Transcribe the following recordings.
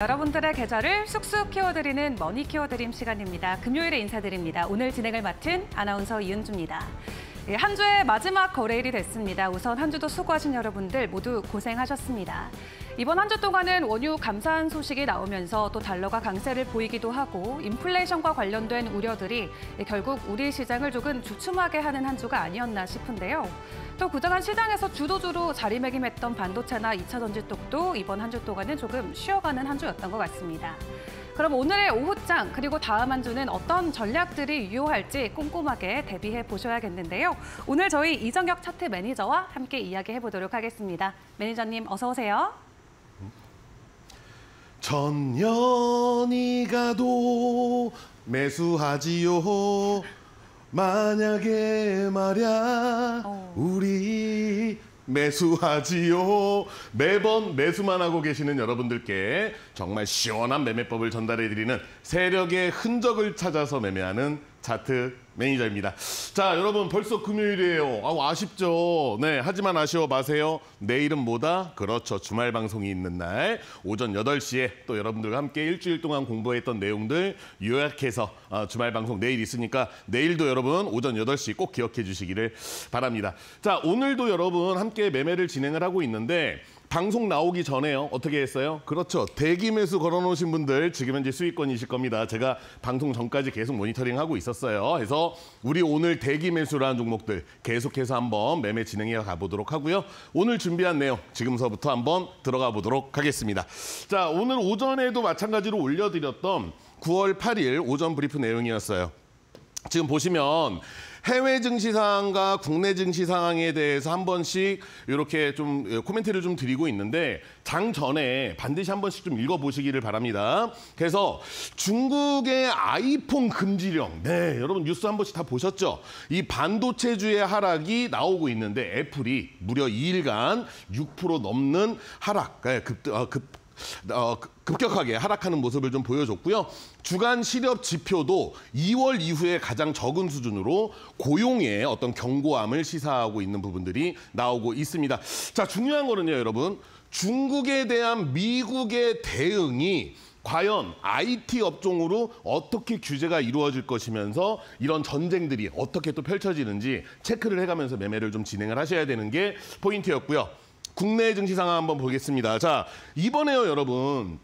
여러분들의 계절을 쑥쑥 키워드리는 머니 키워드림 시간입니다. 금요일에 인사드립니다. 오늘 진행을 맡은 아나운서 이은주입니다. 예, 한 주의 마지막 거래일이 됐습니다. 우선 한 주도 수고하신 여러분들 모두 고생하셨습니다. 이번 한 주 동안은 원유 감산 소식이 나오면서 또 달러가 강세를 보이기도 하고 인플레이션과 관련된 우려들이 예, 결국 우리 시장을 조금 주춤하게 하는 한 주가 아니었나 싶은데요. 또 그동안 시장에서 주도주로 자리매김했던 반도체나 이차 전지톱도 이번 한 주 동안은 조금 쉬어가는 한 주였던 것 같습니다. 그럼 오늘의 오후장 그리고 다음 한 주는 어떤 전략들이 유효할지 꼼꼼하게 대비해 보셔야겠는데요. 오늘 저희 이정혁 차트 매니저와 함께 이야기해 보도록 하겠습니다. 매니저님 어서 오세요. 전년이 가도 매수하지요. 만약에 말야 어. 우리 매수하지요. 매번 매수만 하고 계시는 여러분들께 정말 시원한 매매법을 전달해드리는 세력의 흔적을 찾아서 매매하는 차트 매니저입니다. 자, 여러분 벌써 금요일이에요. 아우 아쉽죠. 네, 하지만 아쉬워 마세요. 내일은 뭐다? 그렇죠. 주말 방송이 있는 날 오전 8시에 또 여러분들과 함께 일주일 동안 공부했던 내용들 요약해서 아, 주말 방송 내일 있으니까 내일도 여러분 오전 8시 꼭 기억해 주시기를 바랍니다. 자, 오늘도 여러분 함께 매매를 진행을 하고 있는데 방송 나오기 전에요. 어떻게 했어요? 그렇죠. 대기 매수 걸어놓으신 분들 지금 현재 수익권이실 겁니다. 제가 방송 전까지 계속 모니터링하고 있었어요. 그래서 우리 오늘 대기 매수라는 종목들 계속해서 한번 매매 진행해 가보도록 하고요. 오늘 준비한 내용 지금서부터 한번 들어가 보도록 하겠습니다. 자, 오늘 오전에도 마찬가지로 올려드렸던 9월 8일 오전 브리프 내용이었어요. 지금 보시면 해외 증시 상황과 국내 증시 상황에 대해서 한 번씩 이렇게 좀 예, 코멘트를 좀 드리고 있는데 장 전에 반드시 한 번씩 좀 읽어보시기를 바랍니다. 그래서 중국의 아이폰 금지령. 네, 여러분 뉴스 한 번씩 다 보셨죠? 이 반도체주의 하락이 나오고 있는데 애플이 무려 2일간 6% 넘는 하락, 예, 급, 어, 급, 어, 급 급격하게 하락하는 모습을 좀 보여줬고요. 주간 실업 지표도 2월 이후에 가장 적은 수준으로 고용의 어떤 경고함을 시사하고 있는 부분들이 나오고 있습니다. 자, 중요한 거는요, 여러분. 중국에 대한 미국의 대응이 과연 IT 업종으로 어떻게 규제가 이루어질 것이면서 이런 전쟁들이 어떻게 또 펼쳐지는지 체크를 해가면서 매매를 좀 진행을 하셔야 되는 게 포인트였고요. 국내 증시 상황 한번 보겠습니다. 자, 이번에요, 여러분.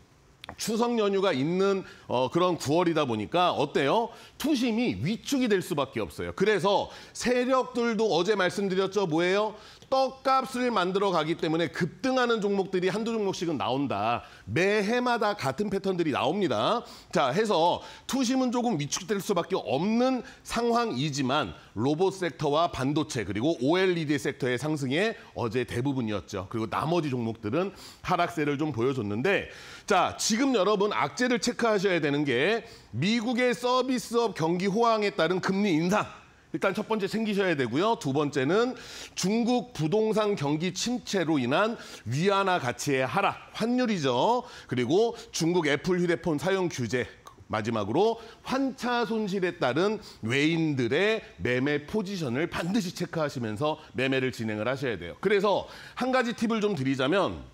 추석 연휴가 있는 어, 그런 9월이다 보니까 어때요? 투심이 위축이 될 수밖에 없어요. 그래서 세력들도 어제 말씀드렸죠. 뭐예요? 떡값을 만들어 가기 때문에 급등하는 종목들이 한두 종목씩은 나온다. 매 해마다 같은 패턴들이 나옵니다. 자, 해서 투심은 조금 위축될 수밖에 없는 상황이지만 로봇 섹터와 반도체 그리고 OLED 섹터의 상승에 어제 대부분이었죠. 그리고 나머지 종목들은 하락세를 좀 보여줬는데 자, 지금 여러분 악재를 체크하셔야 되는 게 미국의 서비스업 경기 호황에 따른 금리 인상 일단 첫 번째 생기셔야 되고요. 두 번째는 중국 부동산 경기 침체로 인한 위안화 가치의 하락, 환율이죠. 그리고 중국 애플 휴대폰 사용 규제, 마지막으로 환차 손실에 따른 외인들의 매매 포지션을 반드시 체크하시면서 매매를 진행을 하셔야 돼요. 그래서 한 가지 팁을 좀 드리자면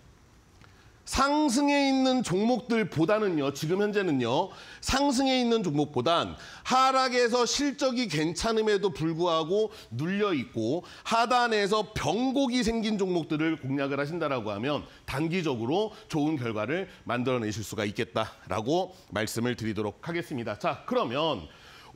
상승에 있는 종목들보다는요. 지금 현재는요. 상승에 있는 종목보단 하락에서 실적이 괜찮음에도 불구하고 눌려 있고 하단에서 병곡이 생긴 종목들을 공략을 하신다라고 하면 단기적으로 좋은 결과를 만들어내실 수가 있겠다라고 말씀을 드리도록 하겠습니다. 자, 그러면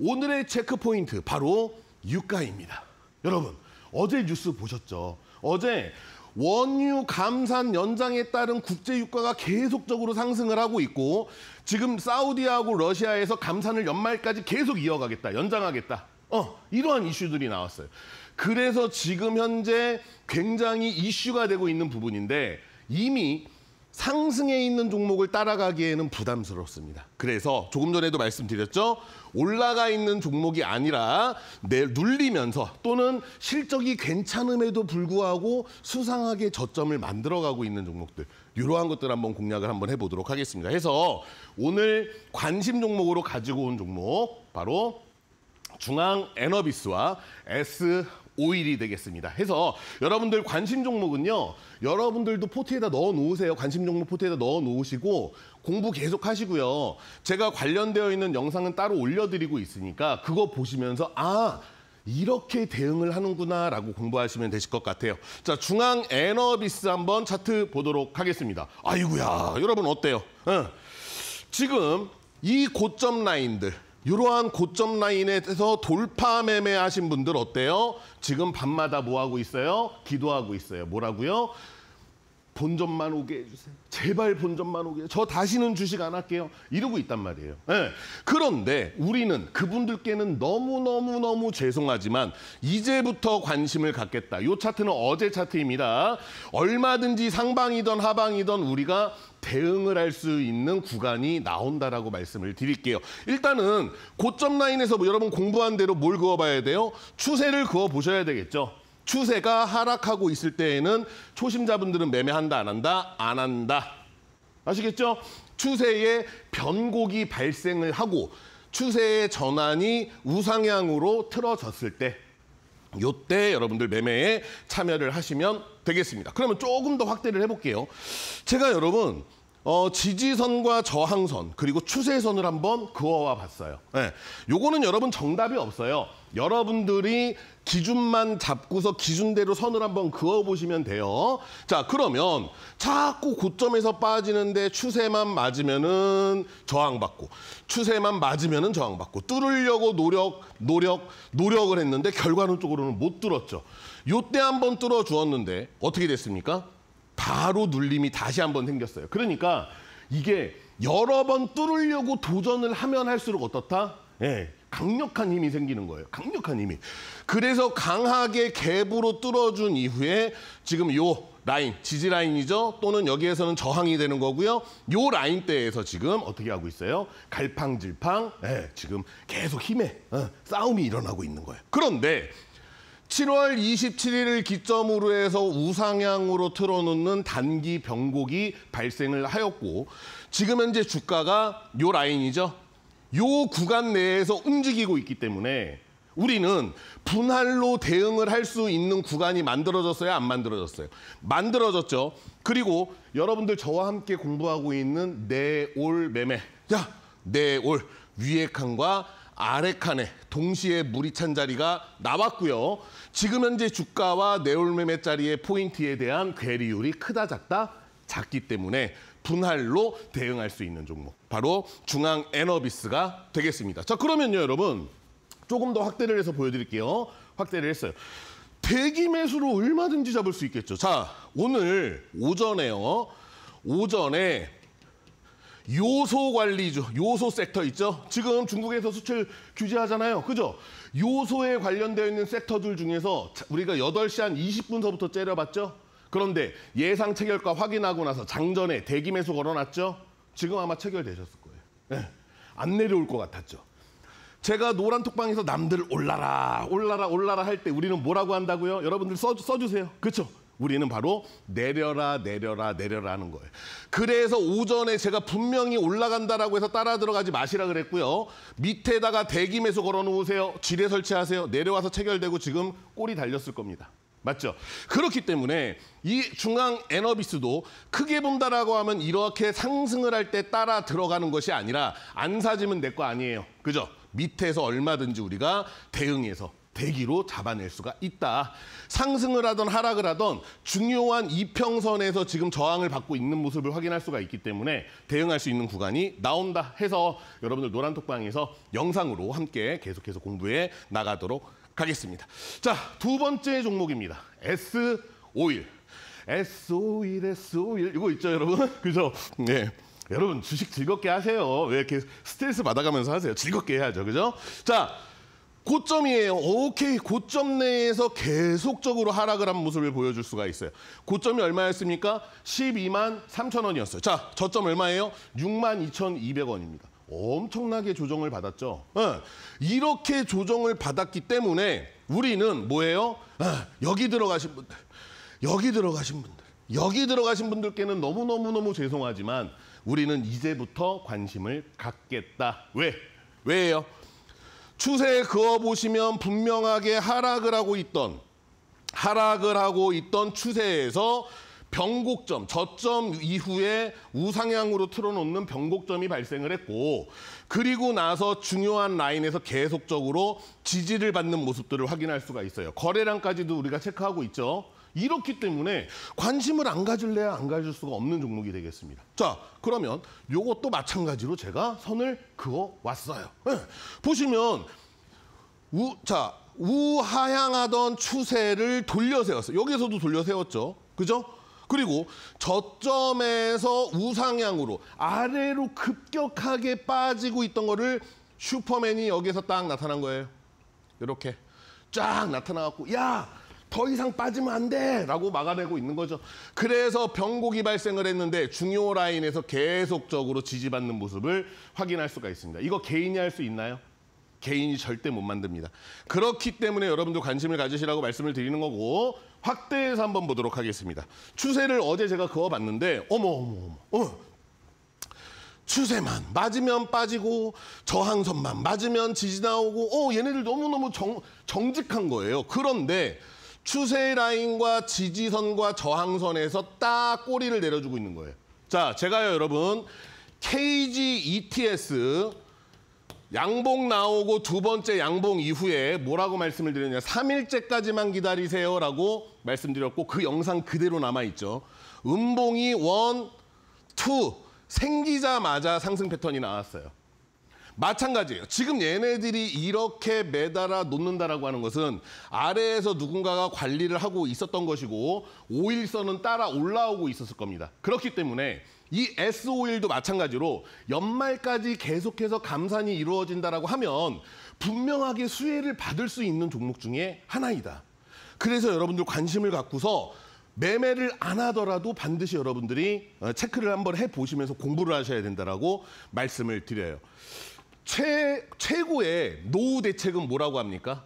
오늘의 체크 포인트 바로 유가입니다. 여러분, 어제 뉴스 보셨죠? 어제 원유 감산 연장에 따른 국제 유가가 계속적으로 상승을 하고 있고 지금 사우디하고 러시아에서 감산을 연말까지 계속 이어가겠다, 연장하겠다. 어, 이러한 이슈들이 나왔어요. 그래서 지금 현재 굉장히 이슈가 되고 있는 부분인데 이미 상승에 있는 종목을 따라가기에는 부담스럽습니다. 그래서 조금 전에도 말씀드렸죠. 올라가 있는 종목이 아니라 내 눌리면서 또는 실적이 괜찮음에도 불구하고 수상하게 저점을 만들어가고 있는 종목들 이러한 것들 한번 공략을 한번 해보도록 하겠습니다. 해서 오늘 관심 종목으로 가지고 온 종목 바로 중앙 에너비스와 S 오일이 되겠습니다. 해서 여러분들 관심 종목은요. 여러분들도 포트에다 넣어 놓으세요. 관심 종목 포트에다 넣어 놓으시고 공부 계속 하시고요. 제가 관련되어 있는 영상은 따로 올려드리고 있으니까 그거 보시면서 아 이렇게 대응을 하는구나라고 공부하시면 되실 것 같아요. 자, 중앙 에너비스 한번 차트 보도록 하겠습니다. 아이구야 여러분 어때요? 응. 지금 이 고점 라인들, 이러한 고점 라인에서 돌파 매매하신 분들 어때요? 지금 밤마다 뭐하고 있어요? 기도하고 있어요. 뭐라고요? 본점만 오게 해주세요. 제발 본점만 오게. 저 다시는 주식 안 할게요. 이러고 있단 말이에요. 네. 그런데 우리는 그분들께는 너무너무너무 죄송하지만 이제부터 관심을 갖겠다. 이 차트는 어제 차트입니다. 얼마든지 상방이던 하방이던 우리가 대응을 할 수 있는 구간이 나온다라고 말씀을 드릴게요. 일단은 고점 라인에서 뭐 여러분 공부한 대로 뭘 그어봐야 돼요? 추세를 그어보셔야 되겠죠. 추세가 하락하고 있을 때에는 초심자분들은 매매한다, 안 한다, 안 한다. 아시겠죠? 추세의 변곡이 발생을 하고 추세의 전환이 우상향으로 틀어졌을 때 요때 여러분들 매매에 참여를 하시면 되겠습니다. 그러면 조금 더 확대를 해볼게요. 제가 여러분 어, 지지선과 저항선 그리고 추세선을 한번 그어와 봤어요. 네. 요거는 여러분 정답이 없어요. 여러분들이 기준만 잡고서 기준대로 선을 한번 그어보시면 돼요. 자 그러면 자꾸 고점에서 빠지는데 추세만 맞으면은 저항받고 추세만 맞으면은 저항받고 뚫으려고 노력 노력 노력을 했는데 결과론적으로는 못 뚫었죠. 요 때 한번 뚫어 주었는데 어떻게 됐습니까? 바로 눌림이 다시 한번 생겼어요. 그러니까 이게 여러 번 뚫으려고 도전을 하면 할수록 어떻다? 예, 강력한 힘이 생기는 거예요. 강력한 힘이. 그래서 강하게 갭으로 뚫어준 이후에 지금 요 라인, 지지 라인이죠. 또는 여기에서는 저항이 되는 거고요. 요 라인대에서 지금 어떻게 하고 있어요? 갈팡질팡, 예, 지금 계속 힘에 어, 싸움이 일어나고 있는 거예요. 그런데 7월 27일을 기점으로 해서 우상향으로 틀어놓는 단기 변곡이 발생을 하였고 지금 현재 주가가 요 라인이죠. 요 구간 내에서 움직이고 있기 때문에 우리는 분할로 대응을 할 수 있는 구간이 만들어졌어요? 안 만들어졌어요? 만들어졌죠. 그리고 여러분들 저와 함께 공부하고 있는 내올 매매. 야, 내올 위에 칸과 아래 칸에 동시에 물이 찬 자리가 나왔고요. 지금 현재 주가와 네올매매짜리의 포인트에 대한 괴리율이 크다 작다 작기 때문에 분할로 대응할 수 있는 종목 바로 중앙 에너비스가 되겠습니다. 자 그러면요 여러분 조금 더 확대를 해서 보여드릴게요. 확대를 했어요. 대기 매수로 얼마든지 잡을 수 있겠죠. 자 오늘 오전에요. 오전에 요소 관리죠. 요소 섹터 있죠. 지금 중국에서 수출 규제하잖아요. 그죠? 요소에 관련되어 있는 섹터들 중에서 우리가 8시 한 20분서부터 째려봤죠. 그런데 예상 체결과 확인하고 나서 장전에 대기 매수 걸어놨죠. 지금 아마 체결되셨을 거예요. 네. 안 내려올 것 같았죠. 제가 노란 톡방에서 남들 올라라 올라라 올라라 할 때 우리는 뭐라고 한다고요? 여러분들 써, 써주세요. 그렇죠? 우리는 바로 내려라 내려라 내려라 하는 거예요. 그래서 오전에 제가 분명히 올라간다라고 해서 따라 들어가지 마시라 그랬고요. 밑에다가 대기매수 걸어놓으세요. 지뢰 설치하세요. 내려와서 체결되고 지금 꼬리 달렸을 겁니다. 맞죠? 그렇기 때문에 이 중앙 에너비스도 크게 본다라고 하면 이렇게 상승을 할 때 따라 들어가는 것이 아니라 안 사지면 내 거 아니에요. 그죠? 밑에서 얼마든지 우리가 대응해서 대기로 잡아낼 수가 있다. 상승을 하던 하락을 하던 중요한 이평선에서 지금 저항을 받고 있는 모습을 확인할 수가 있기 때문에 대응할 수 있는 구간이 나온다 해서 여러분들 노란톡방에서 영상으로 함께 계속해서 공부해 나가도록 가겠습니다. 자, 두 번째 종목입니다. S5일. s 5 1 s 5 1 이거 있죠, 여러분? 그죠? 네. 여러분, 주식 즐겁게 하세요. 왜 이렇게 스트레스 받아가면서 하세요? 즐겁게 해야죠. 그죠? 자, 고점이에요. 오케이. 고점 내에서 계속적으로 하락을 한 모습을 보여줄 수가 있어요. 고점이 얼마였습니까? 12만 3천 원이었어요. 자, 저점 얼마예요? 6만 2,200원입니다. 엄청나게 조정을 받았죠. 예. 이렇게 조정을 받았기 때문에 우리는 뭐예요? 예, 여기 들어가신 분들, 여기 들어가신 분들, 여기 들어가신 분들께는 너무너무너무 죄송하지만 우리는 이제부터 관심을 갖겠다. 왜? 왜요? 추세 그어보시면 분명하게 하락을 하고 있던 하락을 하고 있던 추세에서 변곡점, 저점 이후에 우상향으로 틀어놓는 변곡점이 발생을 했고 그리고 나서 중요한 라인에서 계속적으로 지지를 받는 모습들을 확인할 수가 있어요. 거래량까지도 우리가 체크하고 있죠. 이렇기 때문에 관심을 안 가질래야 안 가질 수가 없는 종목이 되겠습니다. 자, 그러면 이것도 마찬가지로 제가 선을 그어 왔어요. 네. 보시면 우, 자, 우하향하던 추세를 돌려 세웠어요. 여기서도 돌려 세웠죠. 그죠? 그리고 저점에서 우상향으로 아래로 급격하게 빠지고 있던 거를 슈퍼맨이 여기에서 딱 나타난 거예요. 이렇게 쫙 나타나갖고 야더 이상 빠지면 안 돼! 라고 막아내고 있는 거죠. 그래서 변곡이 발생을 했는데 중요 라인에서 계속적으로 지지받는 모습을 확인할 수가 있습니다. 이거 개인이 할 수 있나요? 개인이 절대 못 만듭니다. 그렇기 때문에 여러분도 관심을 가지시라고 말씀을 드리는 거고 확대해서 한번 보도록 하겠습니다. 추세를 어제 제가 그어봤는데 어머 어머 어머 어머 추세만 맞으면 빠지고 저항선만 맞으면 지지 나오고 어 얘네들 너무너무 정, 정직한 거예요. 그런데 추세 라인과 지지선과 저항선에서 딱 꼬리를 내려주고 있는 거예요. 자, 제가요, 여러분. KG ETS 양봉 나오고 두 번째 양봉 이후에 뭐라고 말씀을 드렸냐. 3일째까지만 기다리세요라고 말씀드렸고 그 영상 그대로 남아있죠. 음봉이 1, 2 생기자마자 상승 패턴이 나왔어요. 마찬가지예요. 지금 얘네들이 이렇게 매달아 놓는다라고 하는 것은 아래에서 누군가가 관리를 하고 있었던 것이고 오일선은 따라 올라오고 있었을 겁니다. 그렇기 때문에 이 S5일도 마찬가지로 연말까지 계속해서 감산이 이루어진다라고 하면 분명하게 수혜를 받을 수 있는 종목 중에 하나이다. 그래서 여러분들 관심을 갖고서 매매를 안 하더라도 반드시 여러분들이 어, 체크를 한번 해보시면서 공부를 하셔야 된다라고 말씀을 드려요. 최, 최고의 노후 대책은 뭐라고 합니까?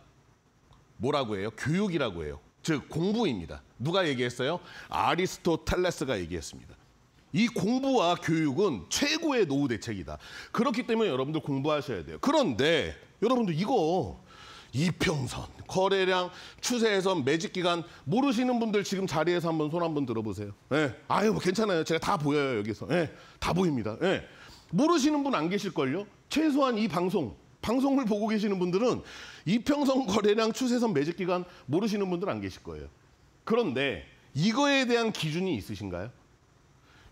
뭐라고 해요? 교육이라고 해요. 즉 공부입니다. 누가 얘기했어요? 아리스토텔레스가 얘기했습니다. 이 공부와 교육은 최고의 노후 대책이다. 그렇기 때문에 여러분들 공부하셔야 돼요. 그런데 여러분들 이거 이평선, 거래량, 추세에선 매직 기간 모르시는 분들 지금 자리에서 한번 손 한번 들어보세요. 예. 아유 괜찮아요. 제가 다 보여요 여기서. 예. 다 보입니다. 예. 모르시는 분 안 계실걸요? 최소한 이 방송, 방송을 보고 계시는 분들은 이평선 거래량 추세선 매집 기간 모르시는 분들 안 계실 거예요. 그런데 이거에 대한 기준이 있으신가요?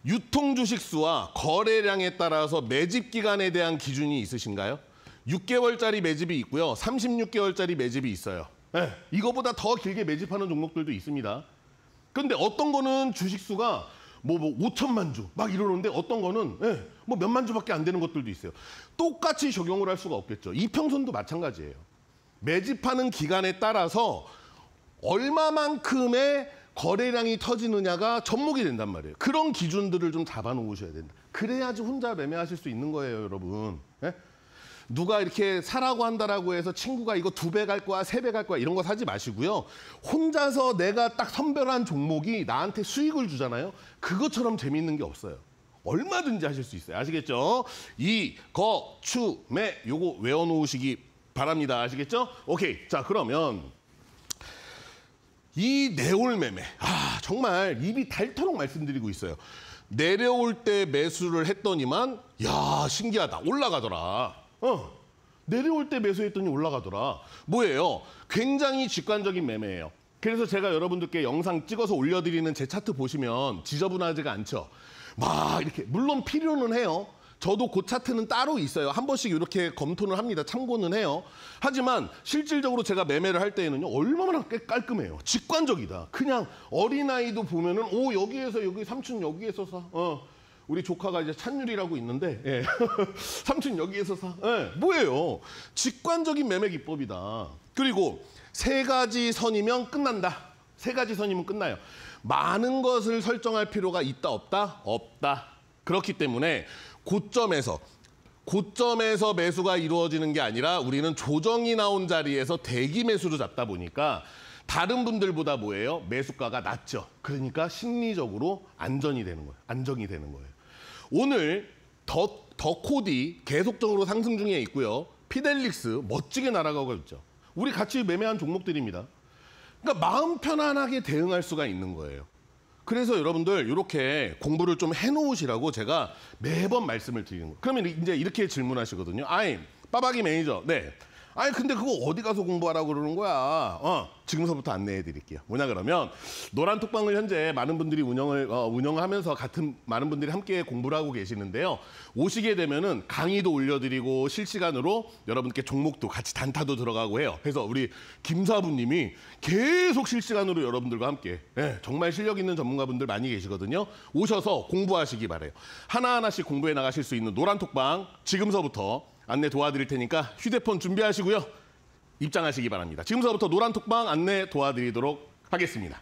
유통 주식 수와 거래량에 따라서 매집 기간에 대한 기준이 있으신가요? 6개월짜리 매집이 있고요. 36개월짜리 매집이 있어요. 네, 이거보다 더 길게 매집하는 종목들도 있습니다. 근데 어떤 거는 주식 수가 뭐, 뭐 5천만 주 막 이러는데 어떤 거는 네, 뭐 몇만 주밖에 안 되는 것들도 있어요. 똑같이 적용을 할 수가 없겠죠. 이평선도 마찬가지예요. 매집하는 기간에 따라서 얼마만큼의 거래량이 터지느냐가 접목이 된단 말이에요. 그런 기준들을 좀 잡아놓으셔야 된다. 그래야지 혼자 매매하실 수 있는 거예요, 여러분. 네? 누가 이렇게 사라고 한다라고 해서 친구가 이거 두 배 갈 거야, 세 배 갈 거야 이런 거 사지 마시고요. 혼자서 내가 딱 선별한 종목이 나한테 수익을 주잖아요. 그것처럼 재미있는 게 없어요. 얼마든지 하실 수 있어요. 아시겠죠? 이, 거, 추, 매 요거 외워놓으시기 바랍니다. 아시겠죠? 오케이. 자 그러면 이 내올매매 아 정말 입이 닳도록 말씀드리고 있어요. 내려올 때 매수를 했더니만 야 신기하다 올라가더라. 어 내려올 때 매수했더니 올라가더라. 뭐예요? 굉장히 직관적인 매매예요. 그래서 제가 여러분들께 영상 찍어서 올려드리는 제 차트 보시면 지저분하지가 않죠. 막 이렇게 물론 필요는 해요. 저도 그 차트는 따로 있어요. 한 번씩 이렇게 검토는 합니다. 참고는 해요. 하지만 실질적으로 제가 매매를 할 때에는요. 얼마나 깔끔해요. 직관적이다. 그냥 어린아이도 보면은 오 여기에서 여기 삼촌 여기에서 사. 어. 우리 조카가 이제 찬율이라고 있는데 예. 삼촌 여기에서 사. 예. 뭐예요? 직관적인 매매 기법이다. 그리고 세 가지 선이면 끝난다. 세 가지 선이면 끝나요. 많은 것을 설정할 필요가 있다 없다? 없다. 그렇기 때문에 고점에서 고점에서 매수가 이루어지는 게 아니라 우리는 조정이 나온 자리에서 대기 매수를 잡다 보니까 다른 분들보다 뭐예요? 매수가가 낮죠. 그러니까 심리적으로 안전이 되는 거예요. 안정이 되는 거예요. 오늘 더, 더 코디 계속적으로 상승 중에 있고요. 피델릭스 멋지게 날아가고 있죠. 우리 같이 매매한 종목들입니다. 그러니까 마음 편안하게 대응할 수가 있는 거예요. 그래서 여러분들 이렇게 공부를 좀 해놓으시라고 제가 매번 말씀을 드리는 거예요. 그러면 이제 이렇게 질문하시거든요. 아이 빠박이 매니저, 네. 아니 근데 그거 어디 가서 공부하라고 그러는 거야. 어, 지금서부터 안내해 드릴게요. 뭐냐 그러면 노란 톡방을 현재 많은 분들이 운영을 어, 운영하면서 같은 많은 분들이 함께 공부를 하고 계시는데요. 오시게 되면은 강의도 올려드리고 실시간으로 여러분께 종목도 같이 단타도 들어가고 해요. 그래서 우리 김사부님이 계속 실시간으로 여러분들과 함께 예, 정말 실력 있는 전문가분들 많이 계시거든요. 오셔서 공부하시기 바래요. 하나하나씩 공부해 나가실 수 있는 노란 톡방 지금서부터 안내 도와드릴 테니까 휴대폰 준비하시고요. 입장하시기 바랍니다. 지금서부터 노란톡방 안내 도와드리도록 하겠습니다.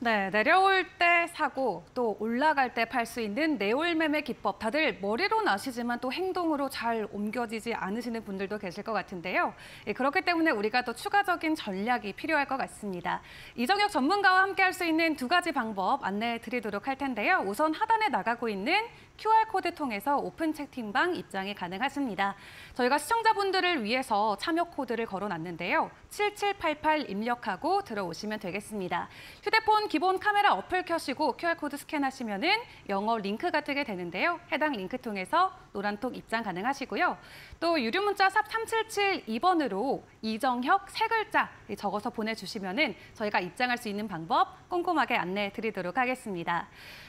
네, 내려올 때 사고 또 올라갈 때 팔 수 있는 내올매매 기법 다들 머리로는 아시지만 또 행동으로 잘 옮겨지지 않으시는 분들도 계실 것 같은데요. 예, 그렇기 때문에 우리가 더 추가적인 전략이 필요할 것 같습니다. 이정혁 전문가와 함께 할 수 있는 두 가지 방법 안내해 드리도록 할 텐데요. 우선 하단에 나가고 있는 QR코드 통해서 오픈 채팅방 입장이 가능하십니다. 저희가 시청자분들을 위해서 참여 코드를 걸어놨는데요. 7788 입력하고 들어오시면 되겠습니다. 휴대폰 기본 카메라 어플 켜시고 QR코드 스캔하시면 은 영어 링크가 뜨게 되는데요. 해당 링크 통해서 노란톡 입장 가능하시고요. 또 유료 문자 샵 3772번으로 이정혁 세 글자 적어서 보내주시면 은 저희가 입장할 수 있는 방법 꼼꼼하게 안내해 드리도록 하겠습니다.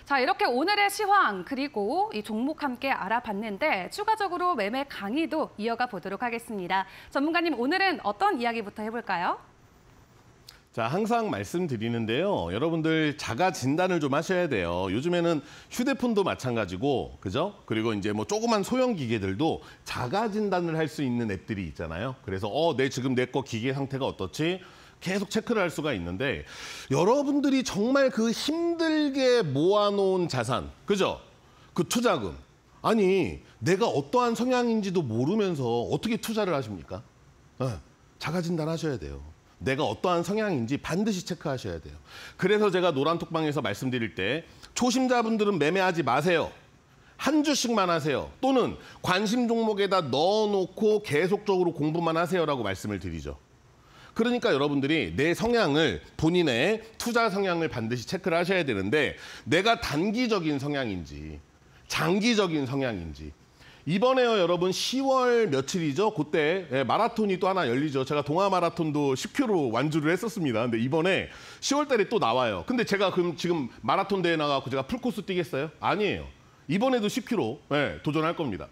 자, 이렇게 오늘의 시황 그리고 이 종목 함께 알아봤는데 추가적으로 매매 강의도 이어가 보도록 하겠습니다. 전문가님 오늘은 어떤 이야기부터 해볼까요? 자, 항상 말씀드리는데요. 여러분들 자가 진단을 좀 하셔야 돼요. 요즘에는 휴대폰도 마찬가지고, 그죠? 그리고 이제 뭐 조그만 소형 기계들도 자가 진단을 할 수 있는 앱들이 있잖아요. 그래서 어, 네, 내 지금 내 거 기계 상태가 어떻지? 계속 체크를 할 수가 있는데 여러분들이 정말 그 힘들게 모아놓은 자산, 그죠? 그 투자금. 아니, 내가 어떠한 성향인지도 모르면서 어떻게 투자를 하십니까? 네, 예. 자가진단 하셔야 돼요. 내가 어떠한 성향인지 반드시 체크하셔야 돼요. 그래서 제가 노란톡방에서 말씀드릴 때 초심자분들은 매매하지 마세요. 한 주씩만 하세요. 또는 관심 종목에다 넣어놓고 계속적으로 공부만 하세요라고 말씀을 드리죠. 그러니까 여러분들이 내 성향을 본인의 투자 성향을 반드시 체크를 하셔야 되는데 내가 단기적인 성향인지 장기적인 성향인지 이번에요 여러분 10월 며칠이죠? 그때 예, 마라톤이 또 하나 열리죠. 제가 동아 마라톤도 10km 완주를 했었습니다. 근데 이번에 10월 달에 또 나와요. 근데 제가 그럼 지금 마라톤 대회 나가고 제가 풀코스 뛰겠어요? 아니에요. 이번에도 10km 예, 도전할 겁니다.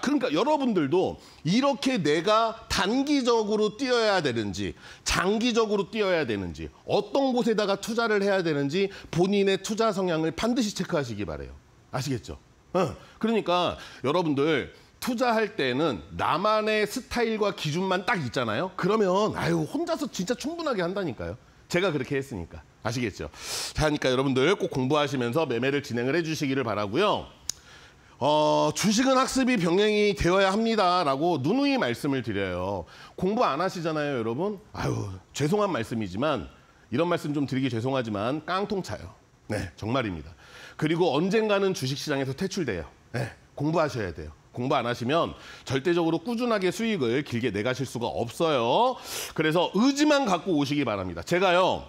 그러니까 여러분들도 이렇게 내가 단기적으로 뛰어야 되는지 장기적으로 뛰어야 되는지 어떤 곳에다가 투자를 해야 되는지 본인의 투자 성향을 반드시 체크하시기 바래요. 아시겠죠? 어. 그러니까 여러분들 투자할 때는 나만의 스타일과 기준만 딱 있잖아요. 그러면 아유 혼자서 진짜 충분하게 한다니까요. 제가 그렇게 했으니까 아시겠죠? 자, 그러니까 여러분들 꼭 공부하시면서 매매를 진행을 해주시기를 바라고요. 어, 주식은 학습이 병행이 되어야 합니다라고 누누이 말씀을 드려요. 공부 안 하시잖아요, 여러분. 아유, 죄송한 말씀이지만 이런 말씀 좀 드리기 죄송하지만 깡통 차요. 네, 정말입니다. 그리고 언젠가는 주식 시장에서 퇴출돼요. 네, 공부하셔야 돼요. 공부 안 하시면 절대적으로 꾸준하게 수익을 길게 내가실 수가 없어요. 그래서 의지만 갖고 오시기 바랍니다. 제가요.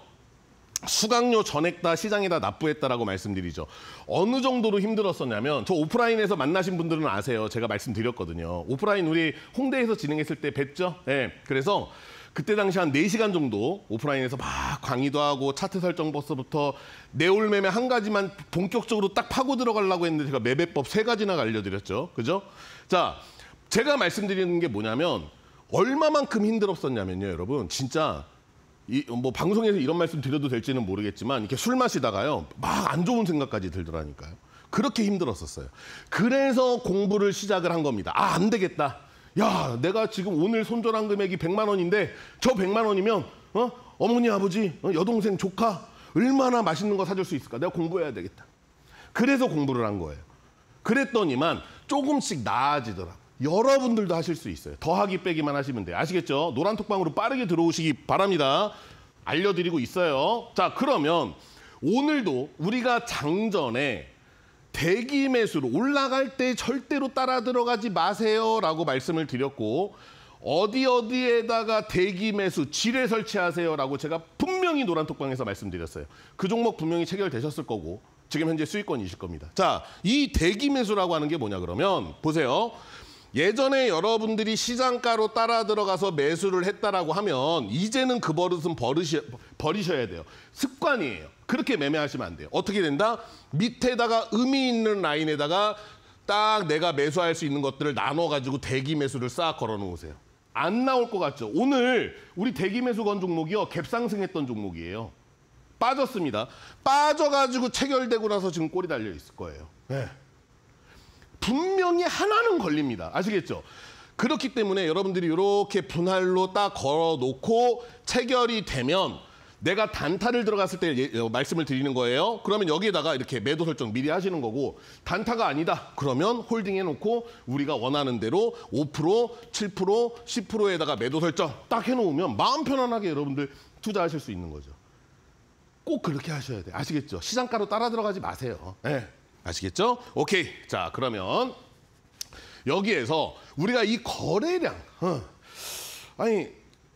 수강료 전액다 시장에다 납부했다라고 말씀드리죠. 어느 정도로 힘들었었냐면 저 오프라인에서 만나신 분들은 아세요. 제가 말씀드렸거든요. 오프라인 우리 홍대에서 진행했을 때 뵀죠. 네, 그래서 그때 당시 한4시간 정도 오프라인에서 막 강의도 하고 차트 설정 버스부터 내올매매 한 가지만 본격적으로 딱 파고 들어가려고 했는데 제가 매매법 세 가지나 알려드렸죠. 그죠? 자, 제가 말씀드리는 게 뭐냐면 얼마만큼 힘들었었냐면요, 여러분. 진짜 이, 뭐 방송에서 이런 말씀 드려도 될지는 모르겠지만 이렇게 술 마시다가요 막 안 좋은 생각까지 들더라니까요. 그렇게 힘들었었어요. 그래서 공부를 시작을 한 겁니다. 아안 되겠다. 야 내가 지금 오늘 손절한 금액이 100만 원인데 저 100만 원이면 어 어머니 아버지 어? 여동생 조카 얼마나 맛있는 거 사줄 수 있을까? 내가 공부해야 되겠다. 그래서 공부를 한 거예요. 그랬더니만 조금씩 나아지더라고. 여러분들도 하실 수 있어요. 더하기 빼기만 하시면 돼요. 아시겠죠? 노란 톡방으로 빠르게 들어오시기 바랍니다. 알려드리고 있어요. 자, 그러면 오늘도 우리가 장전에 대기 매수로 올라갈 때 절대로 따라 들어가지 마세요라고 말씀을 드렸고 어디 어디에다가 대기 매수 지뢰 설치하세요라고 제가 분명히 노란 톡방에서 말씀드렸어요. 그 종목 분명히 체결되셨을 거고 지금 현재 수익권이실 겁니다. 자, 이 대기 매수라고 하는 게 뭐냐 그러면 보세요. 예전에 여러분들이 시장가로 따라 들어가서 매수를 했다라고 하면 이제는 그 버릇은 버릇이, 버리셔야 돼요. 습관이에요. 그렇게 매매하시면 안 돼요. 어떻게 된다? 밑에다가 의미 있는 라인에다가 딱 내가 매수할 수 있는 것들을 나눠가지고 대기 매수를 싹 걸어놓으세요. 안 나올 것 같죠? 오늘 우리 대기 매수 건 종목이요. 갭상승했던 종목이에요. 빠졌습니다. 빠져가지고 체결되고 나서 지금 꼬리 달려 있을 거예요. 네. 분명히 하나는 걸립니다. 아시겠죠? 그렇기 때문에 여러분들이 이렇게 분할로 딱 걸어놓고 체결이 되면 내가 단타를 들어갔을 때 예, 어, 말씀을 드리는 거예요. 그러면 여기에다가 이렇게 매도 설정 미리 하시는 거고 단타가 아니다. 그러면 홀딩 해놓고 우리가 원하는 대로 5%, 7%, 10%에다가 매도 설정 딱 해놓으면 마음 편안하게 여러분들 투자하실 수 있는 거죠. 꼭 그렇게 하셔야 돼. 아시겠죠? 시장가로 따라 들어가지 마세요. 네. 아시겠죠? 오케이. 자, 그러면 여기에서 우리가 이 거래량. 어. 아니,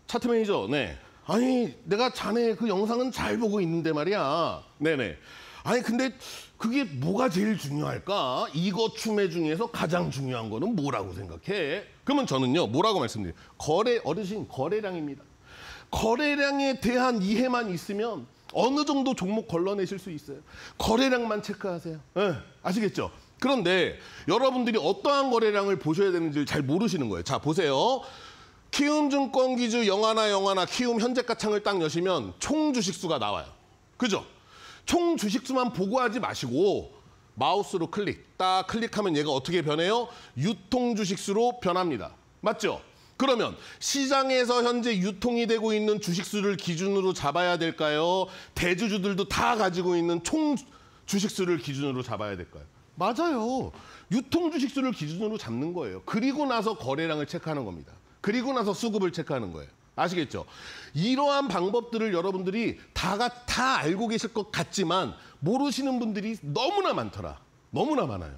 차트 매니저, 네. 아니, 내가 자네 그 영상은 잘 보고 있는데 말이야. 네네. 아니, 근데 그게 뭐가 제일 중요할까? 이거 춤에 중에서 가장 중요한 거는 뭐라고 생각해? 그러면 저는요, 뭐라고 말씀드려요? 거래, 어르신, 거래량입니다. 거래량에 대한 이해만 있으면 어느 정도 종목 걸러내실 수 있어요. 거래량만 체크하세요. 네, 아시겠죠? 그런데 여러분들이 어떠한 거래량을 보셔야 되는지를 잘 모르시는 거예요. 자, 보세요. 키움증권 기주 영화나영화나 키움 현재가 창을 딱 여시면 총 주식수가 나와요. 그죠? 총 주식수만 보고하지 마시고 마우스로 클릭. 딱 클릭하면 얘가 어떻게 변해요? 유통 주식수로 변합니다. 맞죠? 그러면 시장에서 현재 유통이 되고 있는 주식수를 기준으로 잡아야 될까요? 대주주들도 다 가지고 있는 총 주식수를 기준으로 잡아야 될까요? 맞아요. 유통 주식수를 기준으로 잡는 거예요. 그리고 나서 거래량을 체크하는 겁니다. 그리고 나서 수급을 체크하는 거예요. 아시겠죠? 이러한 방법들을 여러분들이 다다 알고 계실 것 같지만 모르시는 분들이 너무나 많더라. 너무나 많아요.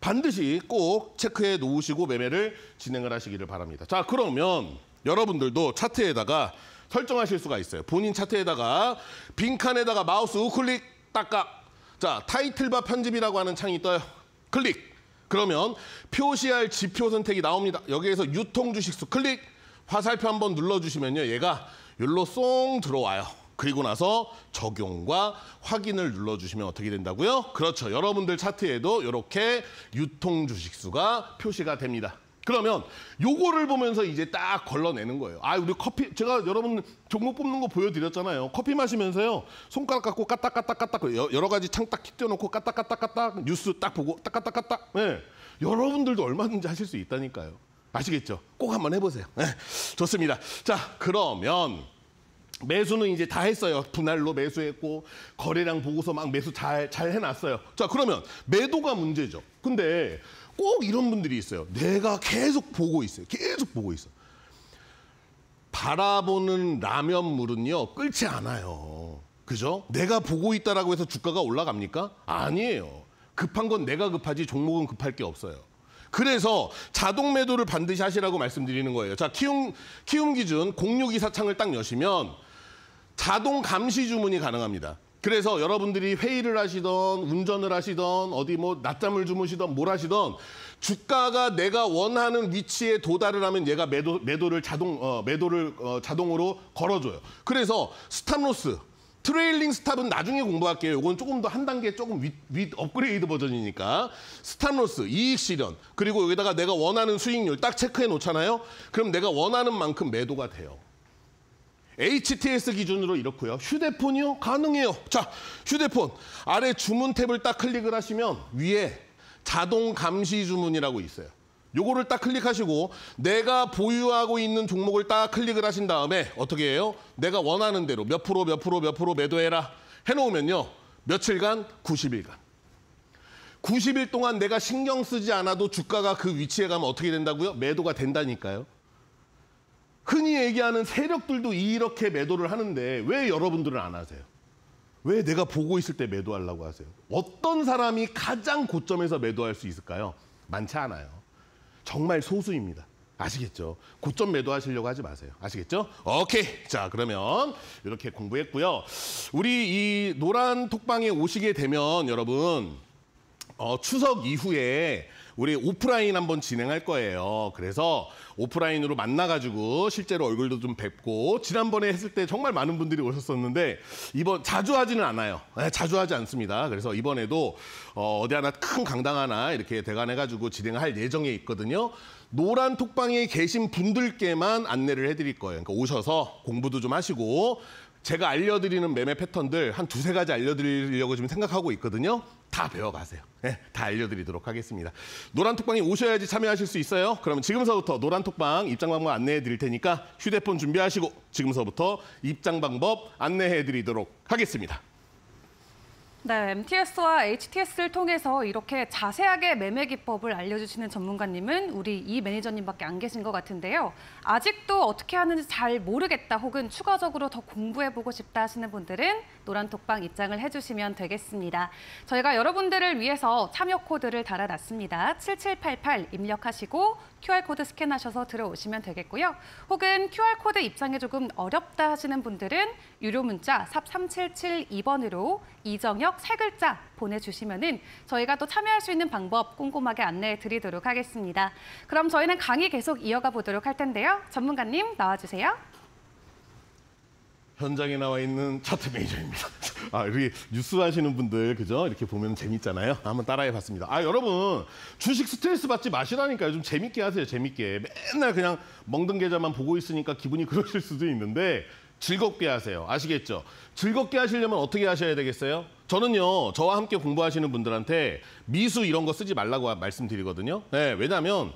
반드시 꼭 체크해 놓으시고 매매를 진행을 하시기를 바랍니다. 자, 그러면 여러분들도 차트에다가 설정하실 수가 있어요. 본인 차트에다가 빈칸에다가 마우스 우클릭 딱딱. 자, 타이틀바 편집이라고 하는 창이 떠요. 클릭. 그러면 표시할 지표 선택이 나옵니다. 여기에서 유통 주식수 클릭. 화살표 한번 눌러주시면요. 얘가 여기로 쏭 들어와요. 그리고 나서 적용과 확인을 눌러주시면 어떻게 된다고요? 그렇죠. 여러분들 차트에도 이렇게 유통 주식수가 표시가 됩니다. 그러면 요거를 보면서 이제 딱 걸러내는 거예요. 아, 우리 커피 제가 여러분 종목 뽑는 거 보여드렸잖아요. 커피 마시면서요 손가락 갖고 까딱까딱까딱 여러 가지 창딱 튀겨놓고 까딱까딱까딱 뉴스 딱 보고 까딱까딱까딱. 네. 여러분들도 얼마든지 하실 수 있다니까요. 아시겠죠? 꼭 한번 해보세요. 네. 좋습니다. 자, 그러면. 매수는 이제 다 했어요. 분할로 매수했고 거래량 보고서 막 매수 잘 잘 해놨어요. 자 그러면 매도가 문제죠. 근데 꼭 이런 분들이 있어요. 내가 계속 보고 있어요. 계속 보고 있어. 바라보는 라면물은요 끓지 않아요. 그죠? 내가 보고 있다라고 해서 주가가 올라갑니까? 아니에요. 급한 건 내가 급하지 종목은 급할 게 없어요. 그래서 자동 매도를 반드시 하시라고 말씀드리는 거예요. 자, 키움, 키움 기준 0624 창을 딱 여시면 자동 감시 주문이 가능합니다. 그래서 여러분들이 회의를 하시던 운전을 하시던 어디 뭐 낮잠을 주무시던 뭘 하시던 주가가 내가 원하는 위치에 도달을 하면 얘가 매도, 매도를 자동 어, 매도를 어, 자동으로 걸어줘요. 그래서 스탑로스 트레일링 스탑은 나중에 공부할게요. 이건 조금 더 한 단계 조금 윗, 윗 업그레이드 버전이니까. 스탑로스, 이익 실현, 그리고 여기다가 내가 원하는 수익률 딱 체크해 놓잖아요. 그럼 내가 원하는 만큼 매도가 돼요. HTS 기준으로 이렇고요. 휴대폰이요? 가능해요. 자, 휴대폰 아래 주문 탭을 딱 클릭을 하시면 위에 자동 감시 주문이라고 있어요. 요거를 딱 클릭하시고 내가 보유하고 있는 종목을 딱 클릭을 하신 다음에 어떻게 해요? 내가 원하는 대로 몇 프로 몇 프로 몇 프로 매도해라 해놓으면요. 며칠간 90일간. 90일 동안 내가 신경 쓰지 않아도 주가가 그 위치에 가면 어떻게 된다고요? 매도가 된다니까요. 흔히 얘기하는 세력들도 이렇게 매도를 하는데 왜 여러분들은 안 하세요? 왜 내가 보고 있을 때 매도하려고 하세요? 어떤 사람이 가장 고점에서 매도할 수 있을까요? 많지 않아요. 정말 소수입니다. 아시겠죠? 고점 매도하시려고 하지 마세요. 아시겠죠? 오케이. 자, 그러면 이렇게 공부했고요. 우리 이 노란 톡방에 오시게 되면 여러분 어, 추석 이후에 우리 오프라인 한번 진행할 거예요. 그래서 오프라인으로 만나가지고 실제로 얼굴도 좀 뵙고 지난번에 했을 때 정말 많은 분들이 오셨었는데 이번 자주 하지는 않아요. 네, 자주 하지 않습니다. 그래서 이번에도 어, 어디 하나 큰 강당 하나 이렇게 대관해가지고 진행할 예정에 있거든요. 노란 톡방에 계신 분들께만 안내를 해드릴 거예요. 그러니까 오셔서 공부도 좀 하시고 제가 알려드리는 매매 패턴들 한 두세 가지 알려드리려고 지금 생각하고 있거든요. 다 배워가세요. 네, 다 알려드리도록 하겠습니다. 노란톡방에 오셔야지 참여하실 수 있어요. 그러면 지금서부터 노란톡방 입장 방법 안내해 드릴 테니까 휴대폰 준비하시고 지금서부터 입장 방법 안내해 드리도록 하겠습니다. 네, MTS와 HTS를 통해서 이렇게 자세하게 매매 기법을 알려주시는 전문가님은 우리 이 매니저님밖에 안 계신 것 같은데요. 아직도 어떻게 하는지 잘 모르겠다 혹은 추가적으로 더 공부해보고 싶다 하시는 분들은 노란톡방 입장을 해주시면 되겠습니다. 저희가 여러분들을 위해서 참여 코드를 달아놨습니다. 7788 입력하시고 QR코드 스캔하셔서 들어오시면 되겠고요. 혹은 QR코드 입장이 조금 어렵다 하시는 분들은 유료 문자 삽 3772번으로 이정혁 세 글자 보내주시면 은 저희가 또 참여할 수 있는 방법 꼼꼼하게 안내해 드리도록 하겠습니다. 그럼 저희는 강의 계속 이어가 보도록 할 텐데요. 전문가님 나와주세요. 현장에 나와 있는 차트 매니저입니다. 아, 이렇게 뉴스 하시는 분들, 그죠? 이렇게 보면 재밌잖아요. 한번 따라해 봤습니다. 아, 여러분, 주식 스트레스 받지 마시라니까요. 좀 재밌게 하세요, 재밌게. 맨날 그냥 멍든 계좌만 보고 있으니까 기분이 그러실 수도 있는데, 즐겁게 하세요. 아시겠죠? 즐겁게 하시려면 어떻게 하셔야 되겠어요? 저는요, 저와 함께 공부하시는 분들한테 미수 이런 거 쓰지 말라고 말씀드리거든요. 네, 왜냐하면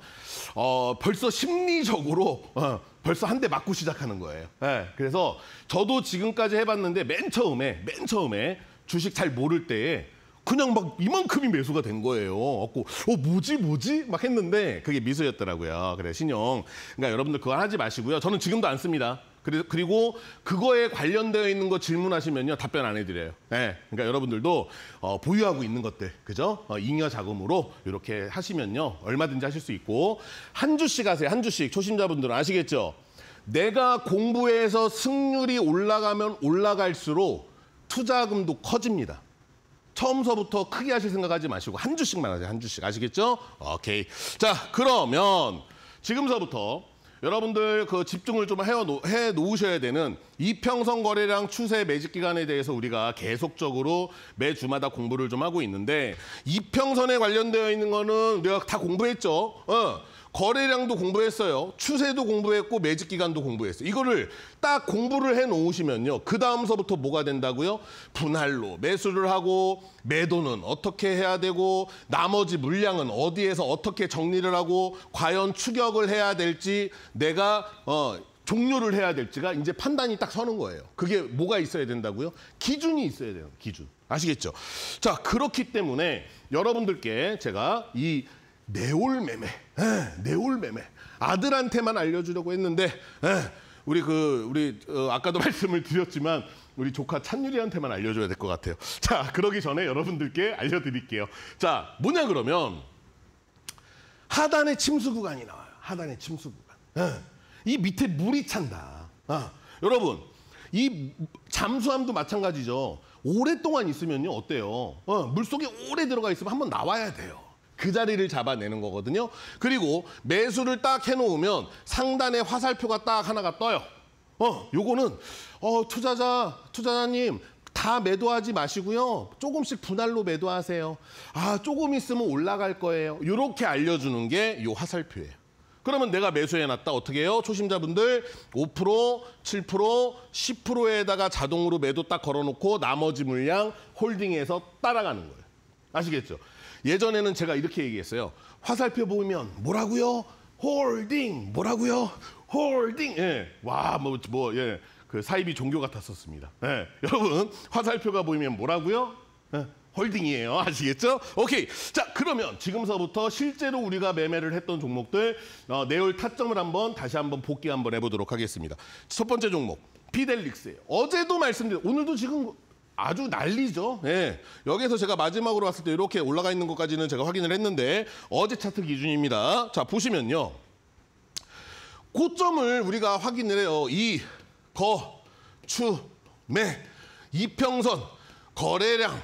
어, 벌써 심리적으로 어, 벌써 한 대 맞고 시작하는 거예요. 네, 그래서 저도 지금까지 해봤는데 맨 처음에, 맨 처음에 주식 잘 모를 때에 그냥 막 이만큼이 매수가 된 거예요. 갖고 어 뭐지 뭐지 막 했는데 그게 미수였더라고요. 그래 신용. 그러니까 여러분들 그거 하지 마시고요. 저는 지금도 안 씁니다. 그리고 그거에 관련되어 있는 거 질문하시면요 답변 안 해드려요. 네, 그러니까 여러분들도 어, 보유하고 있는 것들 그죠? 어, 잉여 자금으로 이렇게 하시면요 얼마든지 하실 수 있고 한 주씩 하세요. 한 주씩 초심자분들은 아시겠죠? 내가 공부해서 승률이 올라가면 올라갈수록 투자금도 커집니다. 처음서부터 크게 하실 생각하지 마시고 한 주씩만 하세요. 한 주씩 아시겠죠? 오케이. 자 그러면 지금서부터 여러분들 그 집중을 좀 해놓, 해놓으셔야 되는 이평선 거래량 추세 매집 기간에 대해서 우리가 계속적으로 매주마다 공부를 좀 하고 있는데 이평선에 관련되어 있는 거는 우리가 다 공부했죠. 어. 거래량도 공부했어요. 추세도 공부했고 매직 기간도 공부했어요. 이거를 딱 공부를 해 놓으시면요. 그 다음서부터 뭐가 된다고요? 분할로 매수를 하고 매도는 어떻게 해야 되고 나머지 물량은 어디에서 어떻게 정리를 하고 과연 추격을 해야 될지 내가 어 종료를 해야 될지가 이제 판단이 딱 서는 거예요. 그게 뭐가 있어야 된다고요? 기준이 있어야 돼요. 기준. 아시겠죠? 자, 그렇기 때문에 여러분들께 제가 이 네올매매, 예, 네올매매. 아들한테만 알려주려고 했는데 예, 우리 그 우리 어, 아까도 말씀을 드렸지만 우리 조카 찬유리한테만 알려줘야 될 것 같아요. 자, 그러기 전에 여러분들께 알려드릴게요. 자, 뭐냐 그러면 하단에 침수 구간이 나와요. 하단에 침수 구간. 예, 이 밑에 물이 찬다. 아, 여러분, 이 잠수함도 마찬가지죠. 오랫동안 있으면요, 어때요? 어, 물속에 오래 들어가 있으면 한번 나와야 돼요. 그 자리를 잡아내는 거거든요. 그리고 매수를 딱 해놓으면 상단에 화살표가 딱 하나가 떠요. 어, 요거는 어, 투자자, 투자자님 다 매도하지 마시고요. 조금씩 분할로 매도하세요. 아, 조금 있으면 올라갈 거예요. 이렇게 알려주는 게 요 화살표예요. 그러면 내가 매수해놨다. 어떻게 해요? 초심자분들 5%, 7%, 10%에다가 자동으로 매도 딱 걸어놓고 나머지 물량 홀딩해서 따라가는 거예요. 아시겠죠? 예전에는 제가 이렇게 얘기했어요. 화살표 보면 이 뭐라고요? 홀딩 뭐라고요? 홀딩 예. 와뭐뭐 뭐, 예. 그 사입이 종교 같았었습니다. 예. 여러분 화살표가 보이면 뭐라고요? 예. 홀딩이에요. 아시겠죠? 오케이. 자, 그러면 지금서부터 실제로 우리가 매매를 했던 종목들 어, 내올 타점을 한번 다시 한번 복귀 한번 해보도록 하겠습니다. 첫 번째 종목 피델릭스예요. 어제도 말씀드렸 오늘도 지금 아주 난리죠. 예. 여기에서 제가 마지막으로 왔을 때 이렇게 올라가 있는 것까지는 제가 확인을 했는데 어제 차트 기준입니다. 자, 보시면요. 고점을 우리가 확인을 해요. 이, 거, 추, 매, 이평선, 거래량,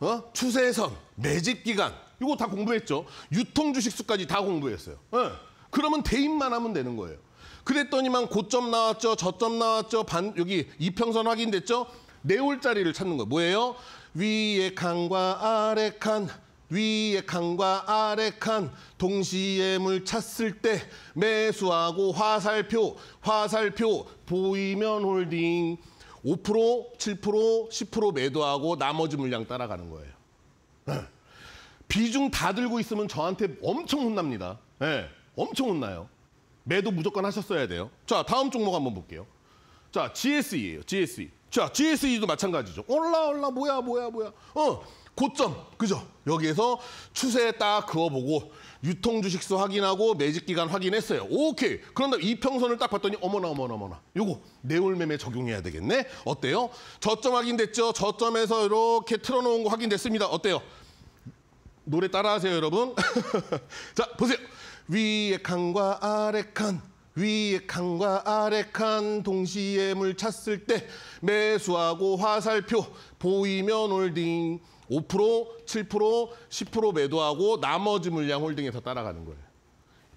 어? 추세선, 매집기간 이거 다 공부했죠. 유통 주식수까지 다 공부했어요. 예. 그러면 대입만 하면 되는 거예요. 그랬더니만 고점 나왔죠, 저점 나왔죠, 반 여기 이평선 확인됐죠. 네올자리를 찾는 거예요. 뭐예요? 위의 칸과 아래 칸 위의 칸과 아래 칸 동시에 물 찼을 때 매수하고 화살표 화살표 보이면 홀딩 5% 7% 10% 매도하고 나머지 물량 따라가는 거예요. 예. 비중 다 들고 있으면 저한테 엄청 혼납니다. 네, 엄청 혼나요. 매도 무조건 하셨어야 돼요. 자 다음 종목 한번 볼게요. 자 GSE예요. GSE. 자, GSE도 마찬가지죠. 올라 올라 뭐야 뭐야 뭐야. 어, 고점. 그죠? 여기에서 추세 딱 그어보고 유통 주식수 확인하고 매직 기간 확인했어요. 오케이. 그런 다음 이평선을 딱 봤더니 어머나 어머나 어머나. 요거 내올매매 적용해야 되겠네. 어때요? 저점 확인됐죠? 저점에서 이렇게 틀어놓은 거 확인됐습니다. 어때요? 노래 따라하세요, 여러분. 자, 보세요. 위에 칸과 아래 칸. 위에 칸과 아래 칸 동시에 물 찼을 때 매수하고 화살표 보이면 홀딩 5%, 7%, 10% 매도하고 나머지 물량 홀딩해서 따라가는 거예요.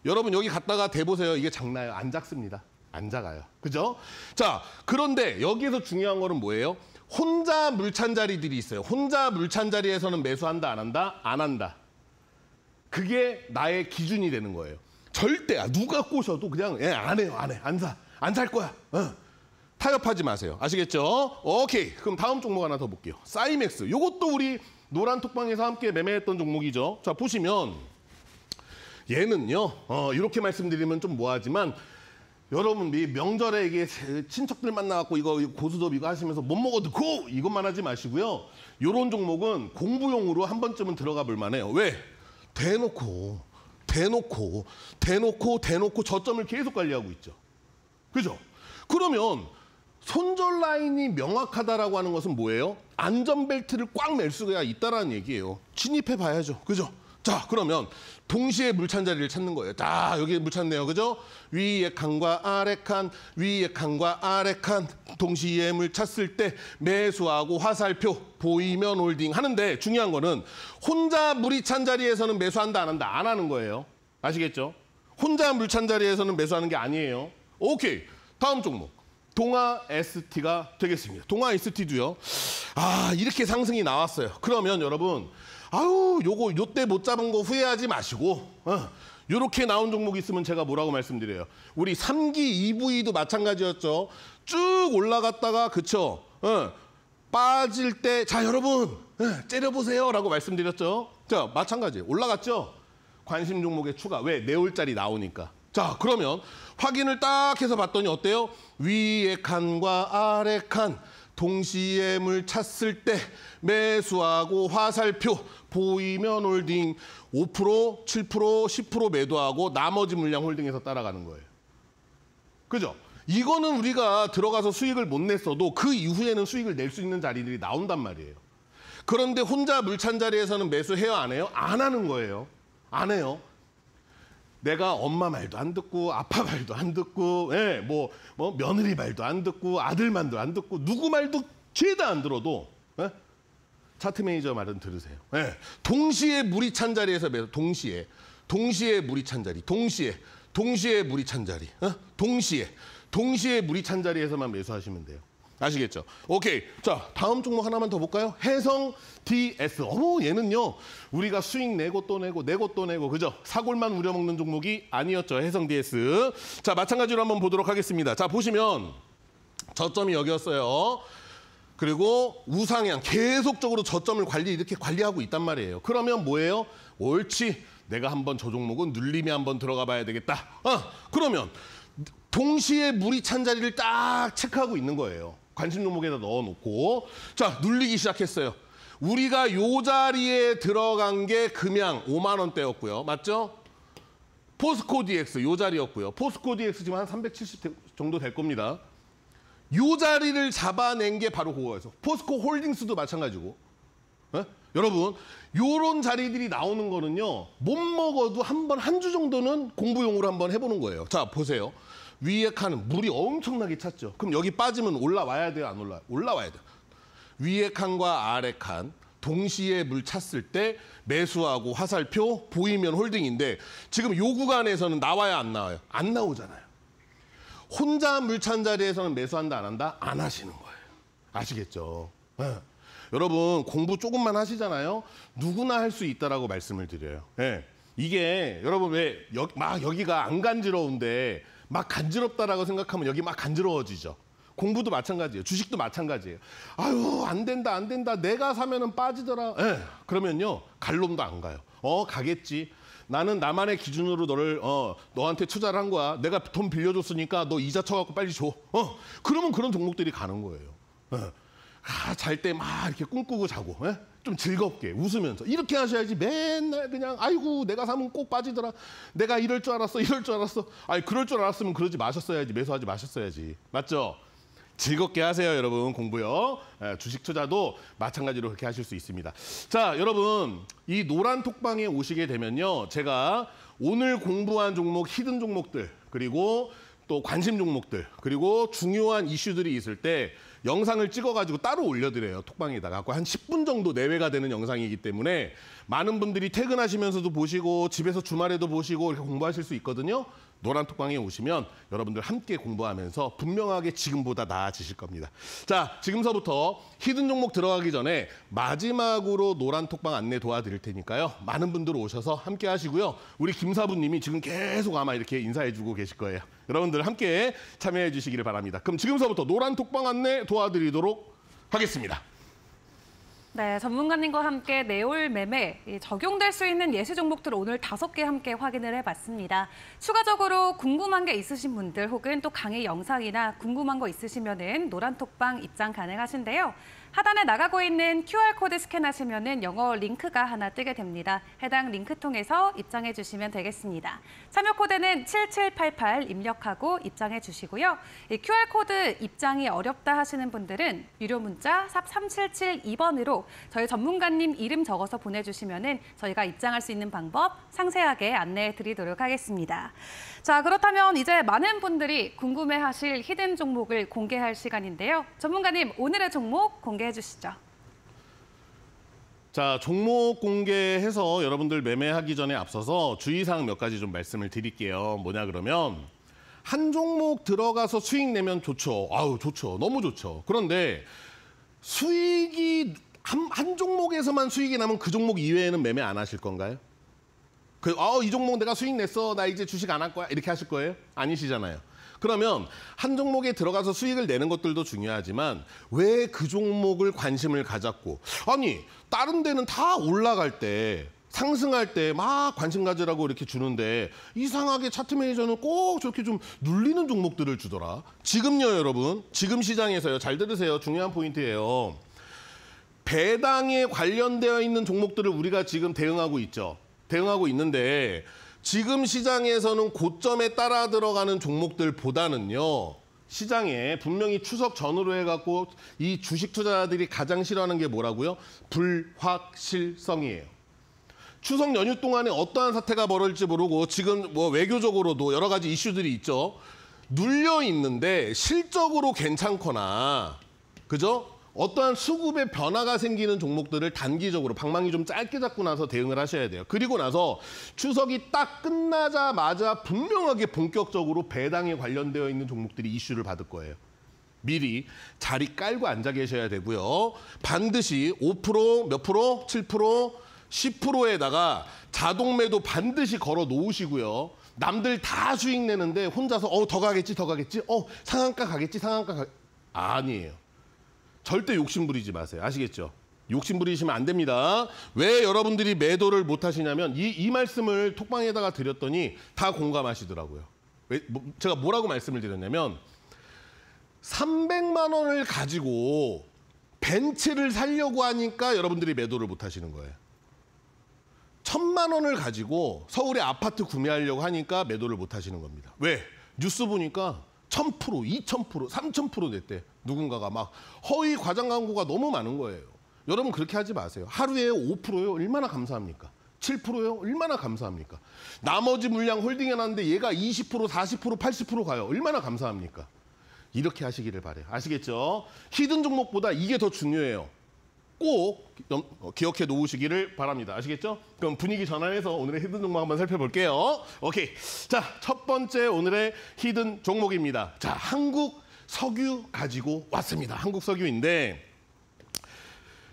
여러분 여기 갔다가 대보세요. 이게 장나요안 작습니다. 안 작아요. 그죠? 자, 그런데 여기에서 중요한 거는 뭐예요? 혼자 물 찬 자리들이 있어요. 혼자 물 찬 자리에서는 매수한다, 안 한다? 안 한다. 그게 나의 기준이 되는 거예요. 절대야. 누가 꼬셔도 그냥 예, 안 해요. 안 해. 안 사. 안 살 거야. 어. 타협하지 마세요. 아시겠죠? 오케이. 그럼 다음 종목 하나 더 볼게요. 사이맥스. 이것도 우리 노란 톡방에서 함께 매매했던 종목이죠. 자, 보시면 얘는요. 어, 이렇게 말씀드리면 좀 뭐하지만 여러분 이 명절에 이게 친척들 만나갖고 이거 고수도 이거 하시면서 못 먹어도 고 이것만 하지 마시고요. 요런 종목은 공부용으로 한 번쯤은 들어가 볼 만해요. 왜? 대놓고 대놓고 대놓고 대놓고 저점을 계속 관리하고 있죠. 그죠? 그러면 손절 라인이 명확하다라고 하는 것은 뭐예요? 안전벨트를 꽉 멜 수가 있다라는 얘기예요. 진입해 봐야죠. 그죠? 자, 그러면 동시에 물 찬 자리를 찾는 거예요. 딱 여기 물 찾네요. 그죠? 위에 칸과 아래 칸, 위에 칸과 아래 칸 동시에 물 찾을 때 매수하고 화살표 보이면 홀딩 하는데 중요한 거는 혼자 물이 찬 자리에서는 매수한다 안 한다 안 하는 거예요. 아시겠죠? 혼자 물 찬 자리에서는 매수하는 게 아니에요. 오케이. 다음 종목. 동아 ST가 되겠습니다. 동아 ST도요. 아, 이렇게 상승이 나왔어요. 그러면 여러분 아우 요거 요때 못 잡은 거 후회하지 마시고 어. 요렇게 나온 종목이 있으면 제가 뭐라고 말씀드려요. 우리 3기 EV도 마찬가지였죠. 쭉 올라갔다가 그쵸. 어. 빠질 때 자 여러분 어, 째려보세요 라고 말씀드렸죠. 자 마찬가지 올라갔죠. 관심 종목의 추가 왜 네올짜리 나오니까. 자 그러면 확인을 딱 해서 봤더니 어때요? 위에 칸과 아래 칸 동시에 물찾을때 매수하고 화살표 보이면 홀딩 5% 7% 10% 매도하고 나머지 물량 홀딩해서 따라가는 거예요. 그죠? 이거는 우리가 들어가서 수익을 못 냈어도 그 이후에는 수익을 낼 수 있는 자리들이 나온단 말이에요. 그런데 혼자 물 찬 자리에서는 매수해요 안 해요? 안 하는 거예요. 안 해요. 내가 엄마 말도 안 듣고 아빠 말도 안 듣고 예, 뭐, 뭐 며느리 말도 안 듣고 아들 말도 안 듣고 누구 말도 죄다 안 들어도 예? 차트 매니저 말은 들으세요. 예. 동시에 물이 찬 자리에서 매서 동시에 동시에 물이 찬 자리 동시에 동시에 물이 찬 자리 어? 동시에 동시에 물이 찬 자리에서만 매수하시면 돼요. 아시겠죠? 오케이. 자, 다음 종목 하나만 더 볼까요? 해성 DS. 어머, 얘는요. 우리가 수익 내고 또 내고 내고 또 내고 그죠? 사골만 우려먹는 종목이 아니었죠. 해성 DS. 자, 마찬가지로 한번 보도록 하겠습니다. 자, 보시면 저점이 여기였어요. 그리고 우상향 계속적으로 저점을 관리 이렇게 관리하고 있단 말이에요. 그러면 뭐예요? 옳지. 내가 한번 저 종목은 눌림이 한번 들어가 봐야 되겠다. 어, 그러면 동시에 물이 찬 자리를 딱 체크하고 있는 거예요. 관심 종목에다 넣어놓고 자 눌리기 시작했어요. 우리가 요 자리에 들어간 게 금양 5만 원대였고요. 맞죠? 포스코 DX 요 자리였고요. 포스코 DX 지금 한 370 정도 될 겁니다. 요 자리를 잡아낸 게 바로 그거예요. 포스코 홀딩스도 마찬가지고. 네? 여러분 요런 자리들이 나오는 거는요. 못 먹어도 한 번 한 주 정도는 공부용으로 한번 해보는 거예요. 자 보세요. 위에 칸은 물이 엄청나게 찼죠. 그럼 여기 빠지면 올라와야 돼요, 안 올라요? 와 올라와야 돼요. 위에 칸과 아래 칸 동시에 물 찼을 때 매수하고 화살표 보이면 홀딩인데 지금 요 구간에서는 나와야 안 나와요? 안 나오잖아요. 혼자 물 찬 자리에서는 매수한다 안 한다? 안 하시는 거예요. 아시겠죠? 네. 여러분 공부 조금만 하시잖아요. 누구나 할 수 있다라고 말씀을 드려요. 네. 이게 여러분 왜 막 여기가 안 간지러운데 막 간지럽다라고 생각하면 여기 막 간지러워지죠. 공부도 마찬가지예요. 주식도 마찬가지예요. 아유, 안 된다, 안 된다. 내가 사면은 빠지더라. 예. 그러면요. 갈 놈도 안 가요. 어, 가겠지. 나는 나만의 기준으로 너를 어, 너한테 투자를 한 거야. 내가 돈 빌려줬으니까 너 이자 쳐갖고 빨리 줘. 어, 그러면 그런 종목들이 가는 거예요. 예. 아, 잘 때 막 이렇게 꿈꾸고 자고 예? 좀 즐겁게 웃으면서 이렇게 하셔야지 맨날 그냥 아이고 내가 사면 꼭 빠지더라 내가 이럴 줄 알았어 이럴 줄 알았어 아니 그럴 줄 알았으면 그러지 마셨어야지 매수하지 마셨어야지 맞죠? 즐겁게 하세요 여러분 공부요 예, 주식 투자도 마찬가지로 그렇게 하실 수 있습니다 자 여러분 이 노란 톡방에 오시게 되면요 제가 오늘 공부한 종목 히든 종목들 그리고 또 관심 종목들 그리고 중요한 이슈들이 있을 때 영상을 찍어가지고 따로 올려드려요. 톡방에다가. 한 10분 정도 내외가 되는 영상이기 때문에 많은 분들이 퇴근하시면서도 보시고 집에서 주말에도 보시고 이렇게 공부하실 수 있거든요. 노란톡방에 오시면 여러분들 함께 공부하면서 분명하게 지금보다 나아지실 겁니다. 자, 지금서부터 히든 종목 들어가기 전에 마지막으로 노란톡방 안내 도와드릴 테니까요. 많은 분들 오셔서 함께 하시고요. 우리 김사부님이 지금 계속 아마 이렇게 인사해주고 계실 거예요. 여러분들 함께 참여해 주시기를 바랍니다. 그럼 지금서부터 노란톡방 안내 도와드리도록 하겠습니다. 네, 전문가님과 함께 내올 매매, 적용될 수 있는 예시 종목들을 오늘 다섯 개 함께 확인을 해봤습니다. 추가적으로 궁금한 게 있으신 분들 혹은 또 강의 영상이나 궁금한 거 있으시면 은 노란톡방 입장 가능하신데요. 하단에 나가고 있는 QR코드 스캔하시면 영어 링크가 하나 뜨게 됩니다. 해당 링크 통해서 입장해 주시면 되겠습니다. 참여 코드는 7788 입력하고 입장해 주시고요. QR코드 입장이 어렵다 하시는 분들은 유료 문자 샵 3772번으로 저희 전문가님 이름 적어서 보내주시면 은 저희가 입장할 수 있는 방법 상세하게 안내해 드리도록 하겠습니다. 자 그렇다면 이제 많은 분들이 궁금해하실 히든 종목을 공개할 시간인데요. 전문가님 오늘의 종목 공개 소개해 주시죠. 자, 종목 공개해서 여러분들 매매하기 전에 앞서서 주의사항 몇 가지 좀 말씀을 드릴게요. 뭐냐 그러면 한 종목 들어가서 수익 내면 좋죠. 아우, 좋죠. 너무 좋죠. 그런데 수익이 한, 한 종목에서만 수익이 나면 그 종목 이외에는 매매 안 하실 건가요? 그, 아우 이 종목 내가 수익 냈어. 나 이제 주식 안 할 거야. 이렇게 하실 거예요? 아니시잖아요. 그러면 한 종목에 들어가서 수익을 내는 것들도 중요하지만 왜 그 종목을 관심을 가졌고 아니 다른 데는 다 올라갈 때 상승할 때 막 관심 가지라고 이렇게 주는데 이상하게 차트 매니저는 꼭 저렇게 좀 눌리는 종목들을 주더라. 지금요 여러분 지금 시장에서요 잘 들으세요 중요한 포인트예요. 배당에 관련되어 있는 종목들을 우리가 지금 대응하고 있죠. 대응하고 있는데 지금 시장에서는 고점에 따라 들어가는 종목들보다는요. 시장에 분명히 추석 전후로 해갖고 이 주식 투자자들이 가장 싫어하는 게 뭐라고요? 불확실성이에요. 추석 연휴 동안에 어떠한 사태가 벌어질지 모르고 지금 뭐 외교적으로도 여러 가지 이슈들이 있죠. 눌려 있는데 실적으로 괜찮거나 그죠? 어떠한 수급의 변화가 생기는 종목들을 단기적으로 방망이 좀 짧게 잡고 나서 대응을 하셔야 돼요. 그리고 나서 추석이 딱 끝나자마자 분명하게 본격적으로 배당에 관련되어 있는 종목들이 이슈를 받을 거예요. 미리 자리 깔고 앉아 계셔야 되고요. 반드시 5%몇 프로, 7%, 10%에다가 자동 매도 반드시 걸어 놓으시고요. 남들 다 수익 내는데 혼자서 어더 가겠지 더 가겠지 어 상한가 가겠지 상한가 가 아니에요. 절대 욕심 부리지 마세요. 아시겠죠? 욕심 부리시면 안 됩니다. 왜 여러분들이 매도를 못 하시냐면 이, 이 말씀을 톡방에다가 드렸더니 다 공감하시더라고요. 왜, 뭐, 제가 뭐라고 말씀을 드렸냐면 300만 원을 가지고 벤츠를 살려고 하니까 여러분들이 매도를 못 하시는 거예요. 천만 원을 가지고 서울에 아파트 구매하려고 하니까 매도를 못 하시는 겁니다. 왜? 뉴스 보니까 1000%, 2000%, 3000%됐대 누군가가 막 허위 과장 광고가 너무 많은 거예요. 여러분 그렇게 하지 마세요. 하루에 5%요? 얼마나 감사합니까? 7%요? 얼마나 감사합니까? 나머지 물량 홀딩해 놨는데 얘가 20%, 40%, 80% 가요. 얼마나 감사합니까? 이렇게 하시기를 바래요. 아시겠죠? 히든 종목보다 이게 더 중요해요. 꼭 어, 기억해 놓으시기를 바랍니다. 아시겠죠? 그럼 분위기 전환해서 오늘의 히든 종목 한번 살펴볼게요. 오케이. 자, 첫 번째 오늘의 히든 종목입니다. 자, 한국 석유 가지고 왔습니다. 한국 석유인데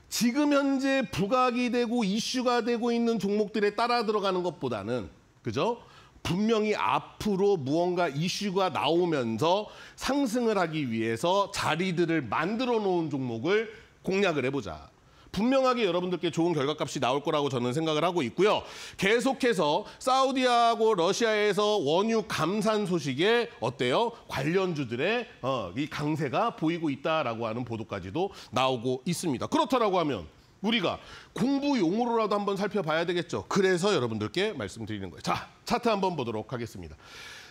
지금 현재 부각이 되고 이슈가 되고 있는 종목들에 따라 들어가는 것보다는 그죠? 분명히 앞으로 무언가 이슈가 나오면서 상승을 하기 위해서 자리들을 만들어 놓은 종목을 공략을 해보자. 분명하게 여러분들께 좋은 결과값이 나올 거라고 저는 생각을 하고 있고요. 계속해서 사우디하고 러시아에서 원유 감산 소식에 어때요? 관련주들의 어, 이 강세가 보이고 있다라고 하는 보도까지도 나오고 있습니다. 그렇다라고 하면 우리가 공부 용으로라도 한번 살펴봐야 되겠죠. 그래서 여러분들께 말씀드리는 거예요. 자, 차트 한번 보도록 하겠습니다.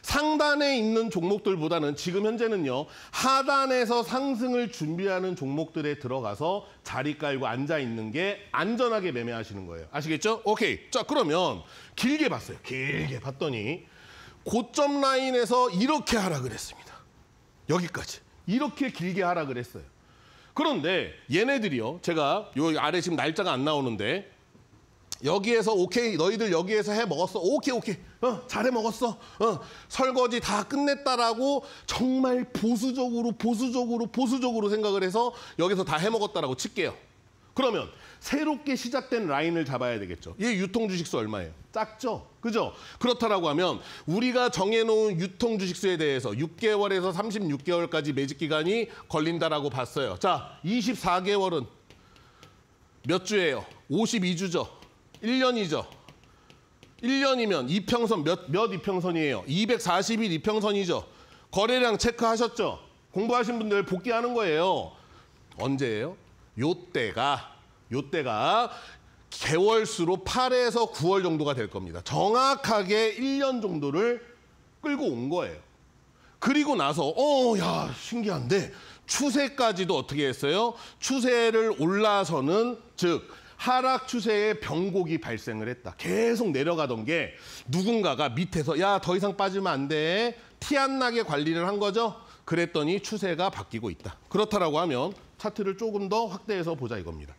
상단에 있는 종목들보다는 지금 현재는요. 하단에서 상승을 준비하는 종목들에 들어가서 자리 깔고 앉아 있는 게 안전하게 매매하시는 거예요. 아시겠죠? 오케이. 자, 그러면 길게 봤어요. 길게 봤더니 고점 라인에서 이렇게 하라 그랬습니다. 여기까지. 이렇게 길게 하라 그랬어요. 그런데 얘네들이요. 제가 요 아래 지금 날짜가 안 나오는데 여기에서 오케이 너희들 여기에서 해 먹었어 오케이 오케이 어 잘해 먹었어 어 설거지 다 끝냈다라고 정말 보수적으로 보수적으로 보수적으로 생각을 해서 여기서 다 해 먹었다라고 칠게요 그러면 새롭게 시작된 라인을 잡아야 되겠죠. 이 유통 주식수 얼마예요? 작죠? 그죠? 그렇다라고 하면 우리가 정해놓은 유통 주식수에 대해서 6개월에서 36개월까지 매직 기간이 걸린다라고 봤어요. 자, 24개월은 몇 주예요? 52주죠. 1년이죠. 1년이면 2평선 몇, 몇2평선이에요 240일 2평선이죠 거래량 체크하셨죠? 공부하신 분들 복귀하는 거예요. 언제예요? 요때가 요때가 개월수로 8에서 9월 정도가 될 겁니다. 정확하게 1년 정도를 끌고 온 거예요. 그리고 나서 어, 야, 신기한데 추세까지도 어떻게 했어요? 추세를 올라서는 즉 하락 추세의 병곡이 발생을 했다. 계속 내려가던 게 누군가가 밑에서 야 더 이상 빠지면 안 돼. 티 안 나게 관리를 한 거죠. 그랬더니 추세가 바뀌고 있다. 그렇다라고 하면 차트를 조금 더 확대해서 보자 이겁니다.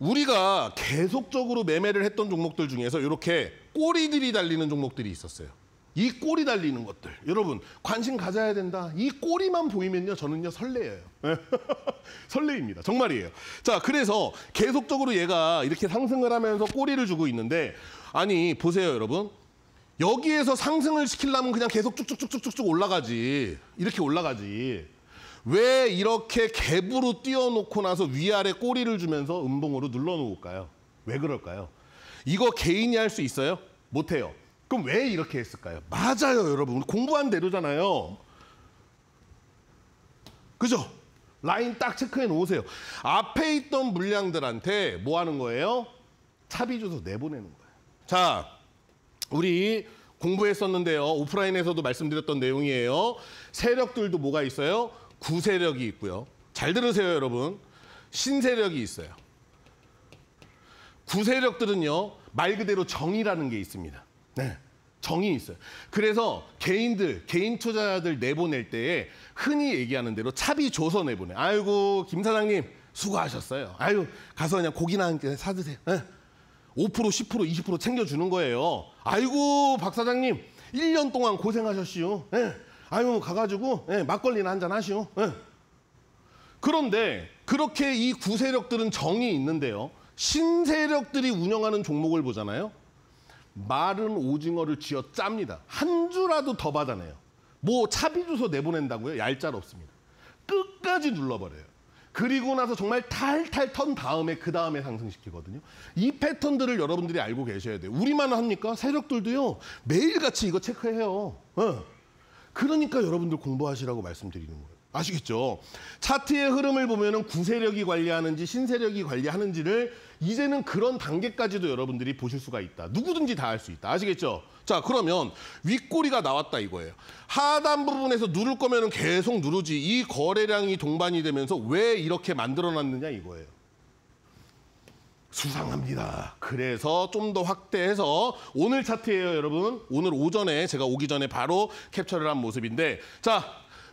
우리가 계속적으로 매매를 했던 종목들 중에서 이렇게 꼬리들이 달리는 종목들이 있었어요. 이 꼬리 달리는 것들 여러분 관심 가져야 된다 이 꼬리만 보이면요 저는요 설레요 설레입니다 정말이에요 자 그래서 계속적으로 얘가 이렇게 상승을 하면서 꼬리를 주고 있는데 아니 보세요 여러분 여기에서 상승을 시키려면 그냥 계속 쭉쭉쭉쭉쭉 올라가지 이렇게 올라가지 왜 이렇게 갭으로 띄어놓고 나서 위아래 꼬리를 주면서 음봉으로 눌러놓을까요 왜 그럴까요 이거 개인이 할 수 있어요 못해요 그럼 왜 이렇게 했을까요? 맞아요, 여러분. 우리 공부한 대로잖아요. 그죠? 라인 딱 체크해 놓으세요. 앞에 있던 물량들한테 뭐 하는 거예요? 차비 줘서 내보내는 거예요. 자, 우리 공부했었는데요. 오프라인에서도 말씀드렸던 내용이에요. 세력들도 뭐가 있어요? 구세력이 있고요. 잘 들으세요, 여러분. 신세력이 있어요. 구세력들은요, 말 그대로 정이라는 게 있습니다. 네. 정이 있어요. 그래서 개인들, 개인 투자자들 내보낼 때에 흔히 얘기하는 대로 차비 줘서 내보내. 아이고, 김 사장님, 수고하셨어요. 아유, 가서 그냥 고기나 한 개 사드세요. 네. 5%, 10%, 20% 챙겨주는 거예요. 아이고, 박 사장님, 1년 동안 고생하셨시오. 네. 아유, 가가지고 네, 막걸리나 한잔 하시오. 네. 그런데 그렇게 이 구세력들은 정이 있는데요. 신세력들이 운영하는 종목을 보잖아요. 마른 오징어를 쥐어 짭니다. 한 주라도 더 받아내요. 뭐 차비 주소 내보낸다고요? 얄짤 없습니다. 끝까지 눌러버려요. 그리고 나서 정말 탈탈 턴 다음에 그 다음에 상승시키거든요. 이 패턴들을 여러분들이 알고 계셔야 돼요. 우리만 합니까? 세력들도요. 매일같이 이거 체크해요. 네. 그러니까 여러분들 공부하시라고 말씀드리는 거예요. 아시겠죠? 차트의 흐름을 보면 구세력이 관리하는지 신세력이 관리하는지를 이제는 그런 단계까지도 여러분들이 보실 수가 있다. 누구든지 다 할 수 있다. 아시겠죠? 자 그러면 윗꼬리가 나왔다 이거예요. 하단 부분에서 누를 거면 계속 누르지 이 거래량이 동반이 되면서 왜 이렇게 만들어놨느냐 이거예요. 수상합니다. 그래서 좀 더 확대해서 오늘 차트예요 여러분. 오늘 오전에 제가 오기 전에 바로 캡처를 한 모습인데 자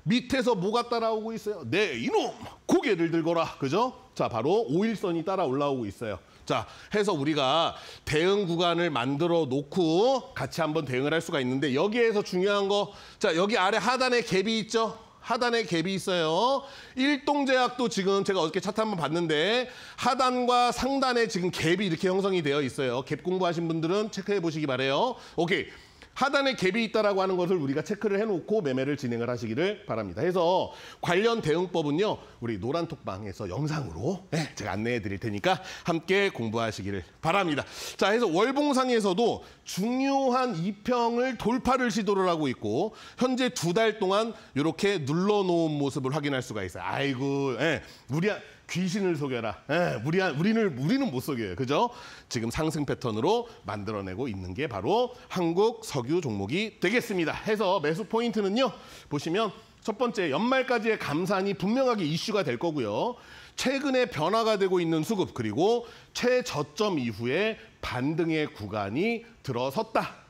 밑에서 뭐가 따라오고 있어요? 네, 이놈! 고개를 들거라. 그죠? 자, 바로 오일선이 따라 올라오고 있어요. 자, 해서 우리가 대응 구간을 만들어 놓고 같이 한번 대응을 할 수가 있는데 여기에서 중요한 거, 자, 여기 아래 하단에 갭이 있죠? 하단에 갭이 있어요. 일동제약도 지금 제가 어저께 차트 한번 봤는데 하단과 상단에 지금 갭이 이렇게 형성이 되어 있어요. 갭 공부하신 분들은 체크해 보시기 바래요. 오케이. 하단에 갭이 있다라고 하는 것을 우리가 체크를 해놓고 매매를 진행을 하시기를 바랍니다. 해서 관련 대응법은요. 우리 노란톡방에서 영상으로 네, 제가 안내해 드릴 테니까 함께 공부하시기를 바랍니다. 자, 해서 월봉상에서도 중요한 이평을 돌파를 시도를 하고 있고 현재 두 달 동안 이렇게 눌러놓은 모습을 확인할 수가 있어요. 아이고, 예, 네, 우리 귀신을 속여라. 예, 우리, 우리는, 우리는 못 속여요. 그죠? 지금 상승 패턴으로 만들어내고 있는 게 바로 한국 석유 종목이 되겠습니다. 해서 매수 포인트는요. 보시면 첫 번째 연말까지의 감산이 분명하게 이슈가 될 거고요. 최근에 변화가 되고 있는 수급 그리고 최저점 이후에 반등의 구간이 들어섰다.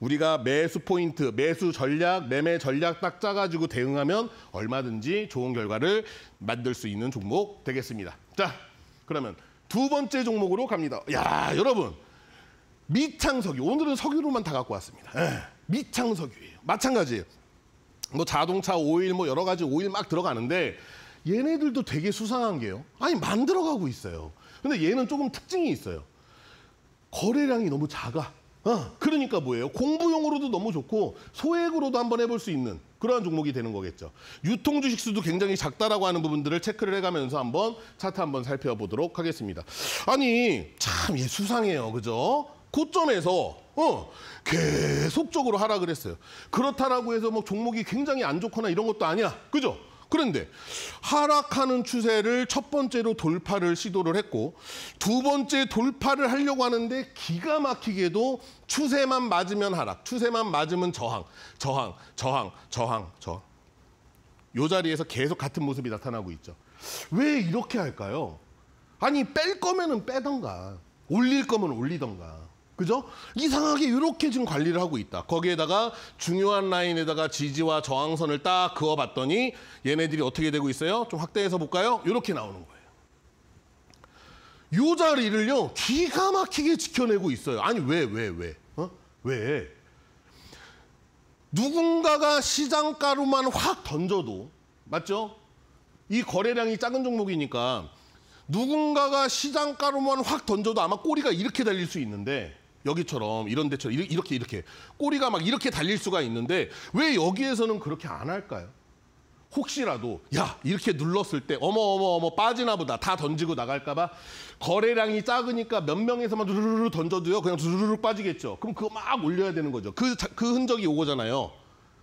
우리가 매수 포인트, 매수 전략, 매매 전략 딱 짜가지고 대응하면 얼마든지 좋은 결과를 만들 수 있는 종목 되겠습니다. 자, 그러면 두 번째 종목으로 갑니다. 야, 여러분. 밑창석유. 오늘은 석유로만 다 갖고 왔습니다. 에, 예, 밑창석유예요. 마찬가지예요. 뭐 자동차 오일 뭐 여러 가지 오일 막 들어가는데 얘네들도 되게 수상한 게요. 아니, 만들어가고 있어요. 근데 얘는 조금 특징이 있어요. 거래량이 너무 작아. 아, 그러니까 뭐예요? 공부용으로도 너무 좋고 소액으로도 한번 해볼 수 있는 그러한 종목이 되는 거겠죠. 유통 주식 수도 굉장히 작다라고 하는 부분들을 체크를 해가면서 한번 차트 한번 살펴보도록 하겠습니다. 아니 참 예, 수상해요, 그죠? 고점에서 어, 계속적으로 하락을 했어요. 그렇다라고 해서 뭐 종목이 굉장히 안 좋거나 이런 것도 아니야, 그죠? 그런데 하락하는 추세를 첫 번째로 돌파를 시도를 했고 두 번째 돌파를 하려고 하는데 기가 막히게도 추세만 맞으면 하락, 추세만 맞으면 저항, 저항, 저항, 저항, 저항. 요 자리에서 계속 같은 모습이 나타나고 있죠. 왜 이렇게 할까요? 아니 뺄 거면은 빼던가 올릴 거면 올리던가 그죠? 이상하게 이렇게 지금 관리를 하고 있다. 거기에다가 중요한 라인에다가 지지와 저항선을 딱 그어봤더니 얘네들이 어떻게 되고 있어요? 좀 확대해서 볼까요? 이렇게 나오는 거예요. 요 자리를요 기가 막히게 지켜내고 있어요. 아니 왜왜 왜? 왜, 어? 왜? 누군가가 시장가로만 확 던져도 맞죠? 이 거래량이 작은 종목이니까 누군가가 시장가로만 확 던져도 아마 꼬리가 이렇게 달릴 수 있는데 여기처럼 이런 데처럼 이렇게 이렇게 꼬리가 막 이렇게 달릴 수가 있는데 왜 여기에서는 그렇게 안 할까요? 혹시라도 야 이렇게 눌렀을 때 어머 어머 어머 빠지나 보다 다 던지고 나갈까 봐 거래량이 작으니까 몇 명에서만 두루루 던져도요 그냥 두루루 빠지겠죠 그럼 그거 막 올려야 되는 거죠 그, 그 흔적이 오거잖아요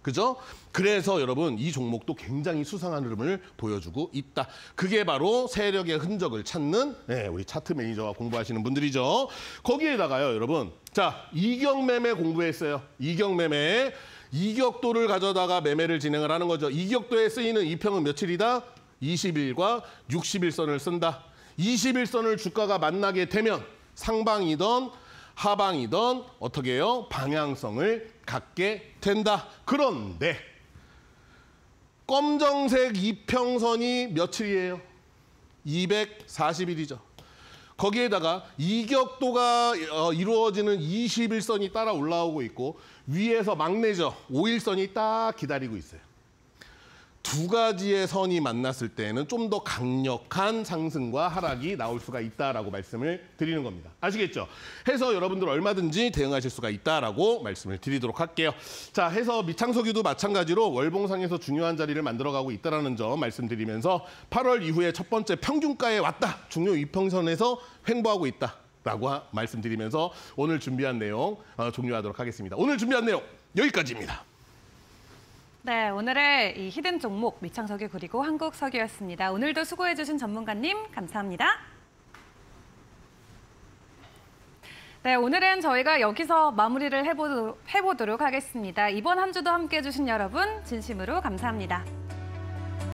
그죠? 그래서 여러분 이 종목도 굉장히 수상한 흐름을 보여주고 있다. 그게 바로 세력의 흔적을 찾는 네, 우리 차트 매니저와 공부하시는 분들이죠. 거기에다가요, 여러분. 자, 이격 매매 공부했어요. 이격 매매. 이격도를 가져다가 매매를 진행을 하는 거죠. 이격도에 쓰이는 이평은 며칠이다? 20일과 60일선을 쓴다. 20일선을 주가가 만나게 되면 상방이던 하방이던 어떻게 해요? 방향성을 갖게 된다. 그런데 검정색 이평선이 며칠이에요? 240일이죠. 거기에다가 이격도가 어, 이루어지는 21선이 따라 올라오고 있고 위에서 막내죠. 5일선이 딱 기다리고 있어요. 두 가지의 선이 만났을 때는 에좀더 강력한 상승과 하락이 나올 수가 있다라고 말씀을 드리는 겁니다. 아시겠죠? 해서 여러분들 얼마든지 대응하실 수가 있다라고 말씀을 드리도록 할게요. 자, 해서 미창석유도 마찬가지로 월봉상에서 중요한 자리를 만들어가고 있다라는 점 말씀드리면서 8월 이후에 첫 번째 평균가에 왔다. 중요 이평선에서 횡보하고 있다. 라고 말씀드리면서 오늘 준비한 내용 어, 종료하도록 하겠습니다. 오늘 준비한 내용 여기까지입니다. 네, 오늘의 이 히든 종목 미창석유 그리고 한국석유였습니다. 오늘도 수고해주신 전문가님 감사합니다. 네, 오늘은 저희가 여기서 마무리를 해보도록, 해보도록 하겠습니다. 이번 한 주도 함께해 주신 여러분 진심으로 감사합니다.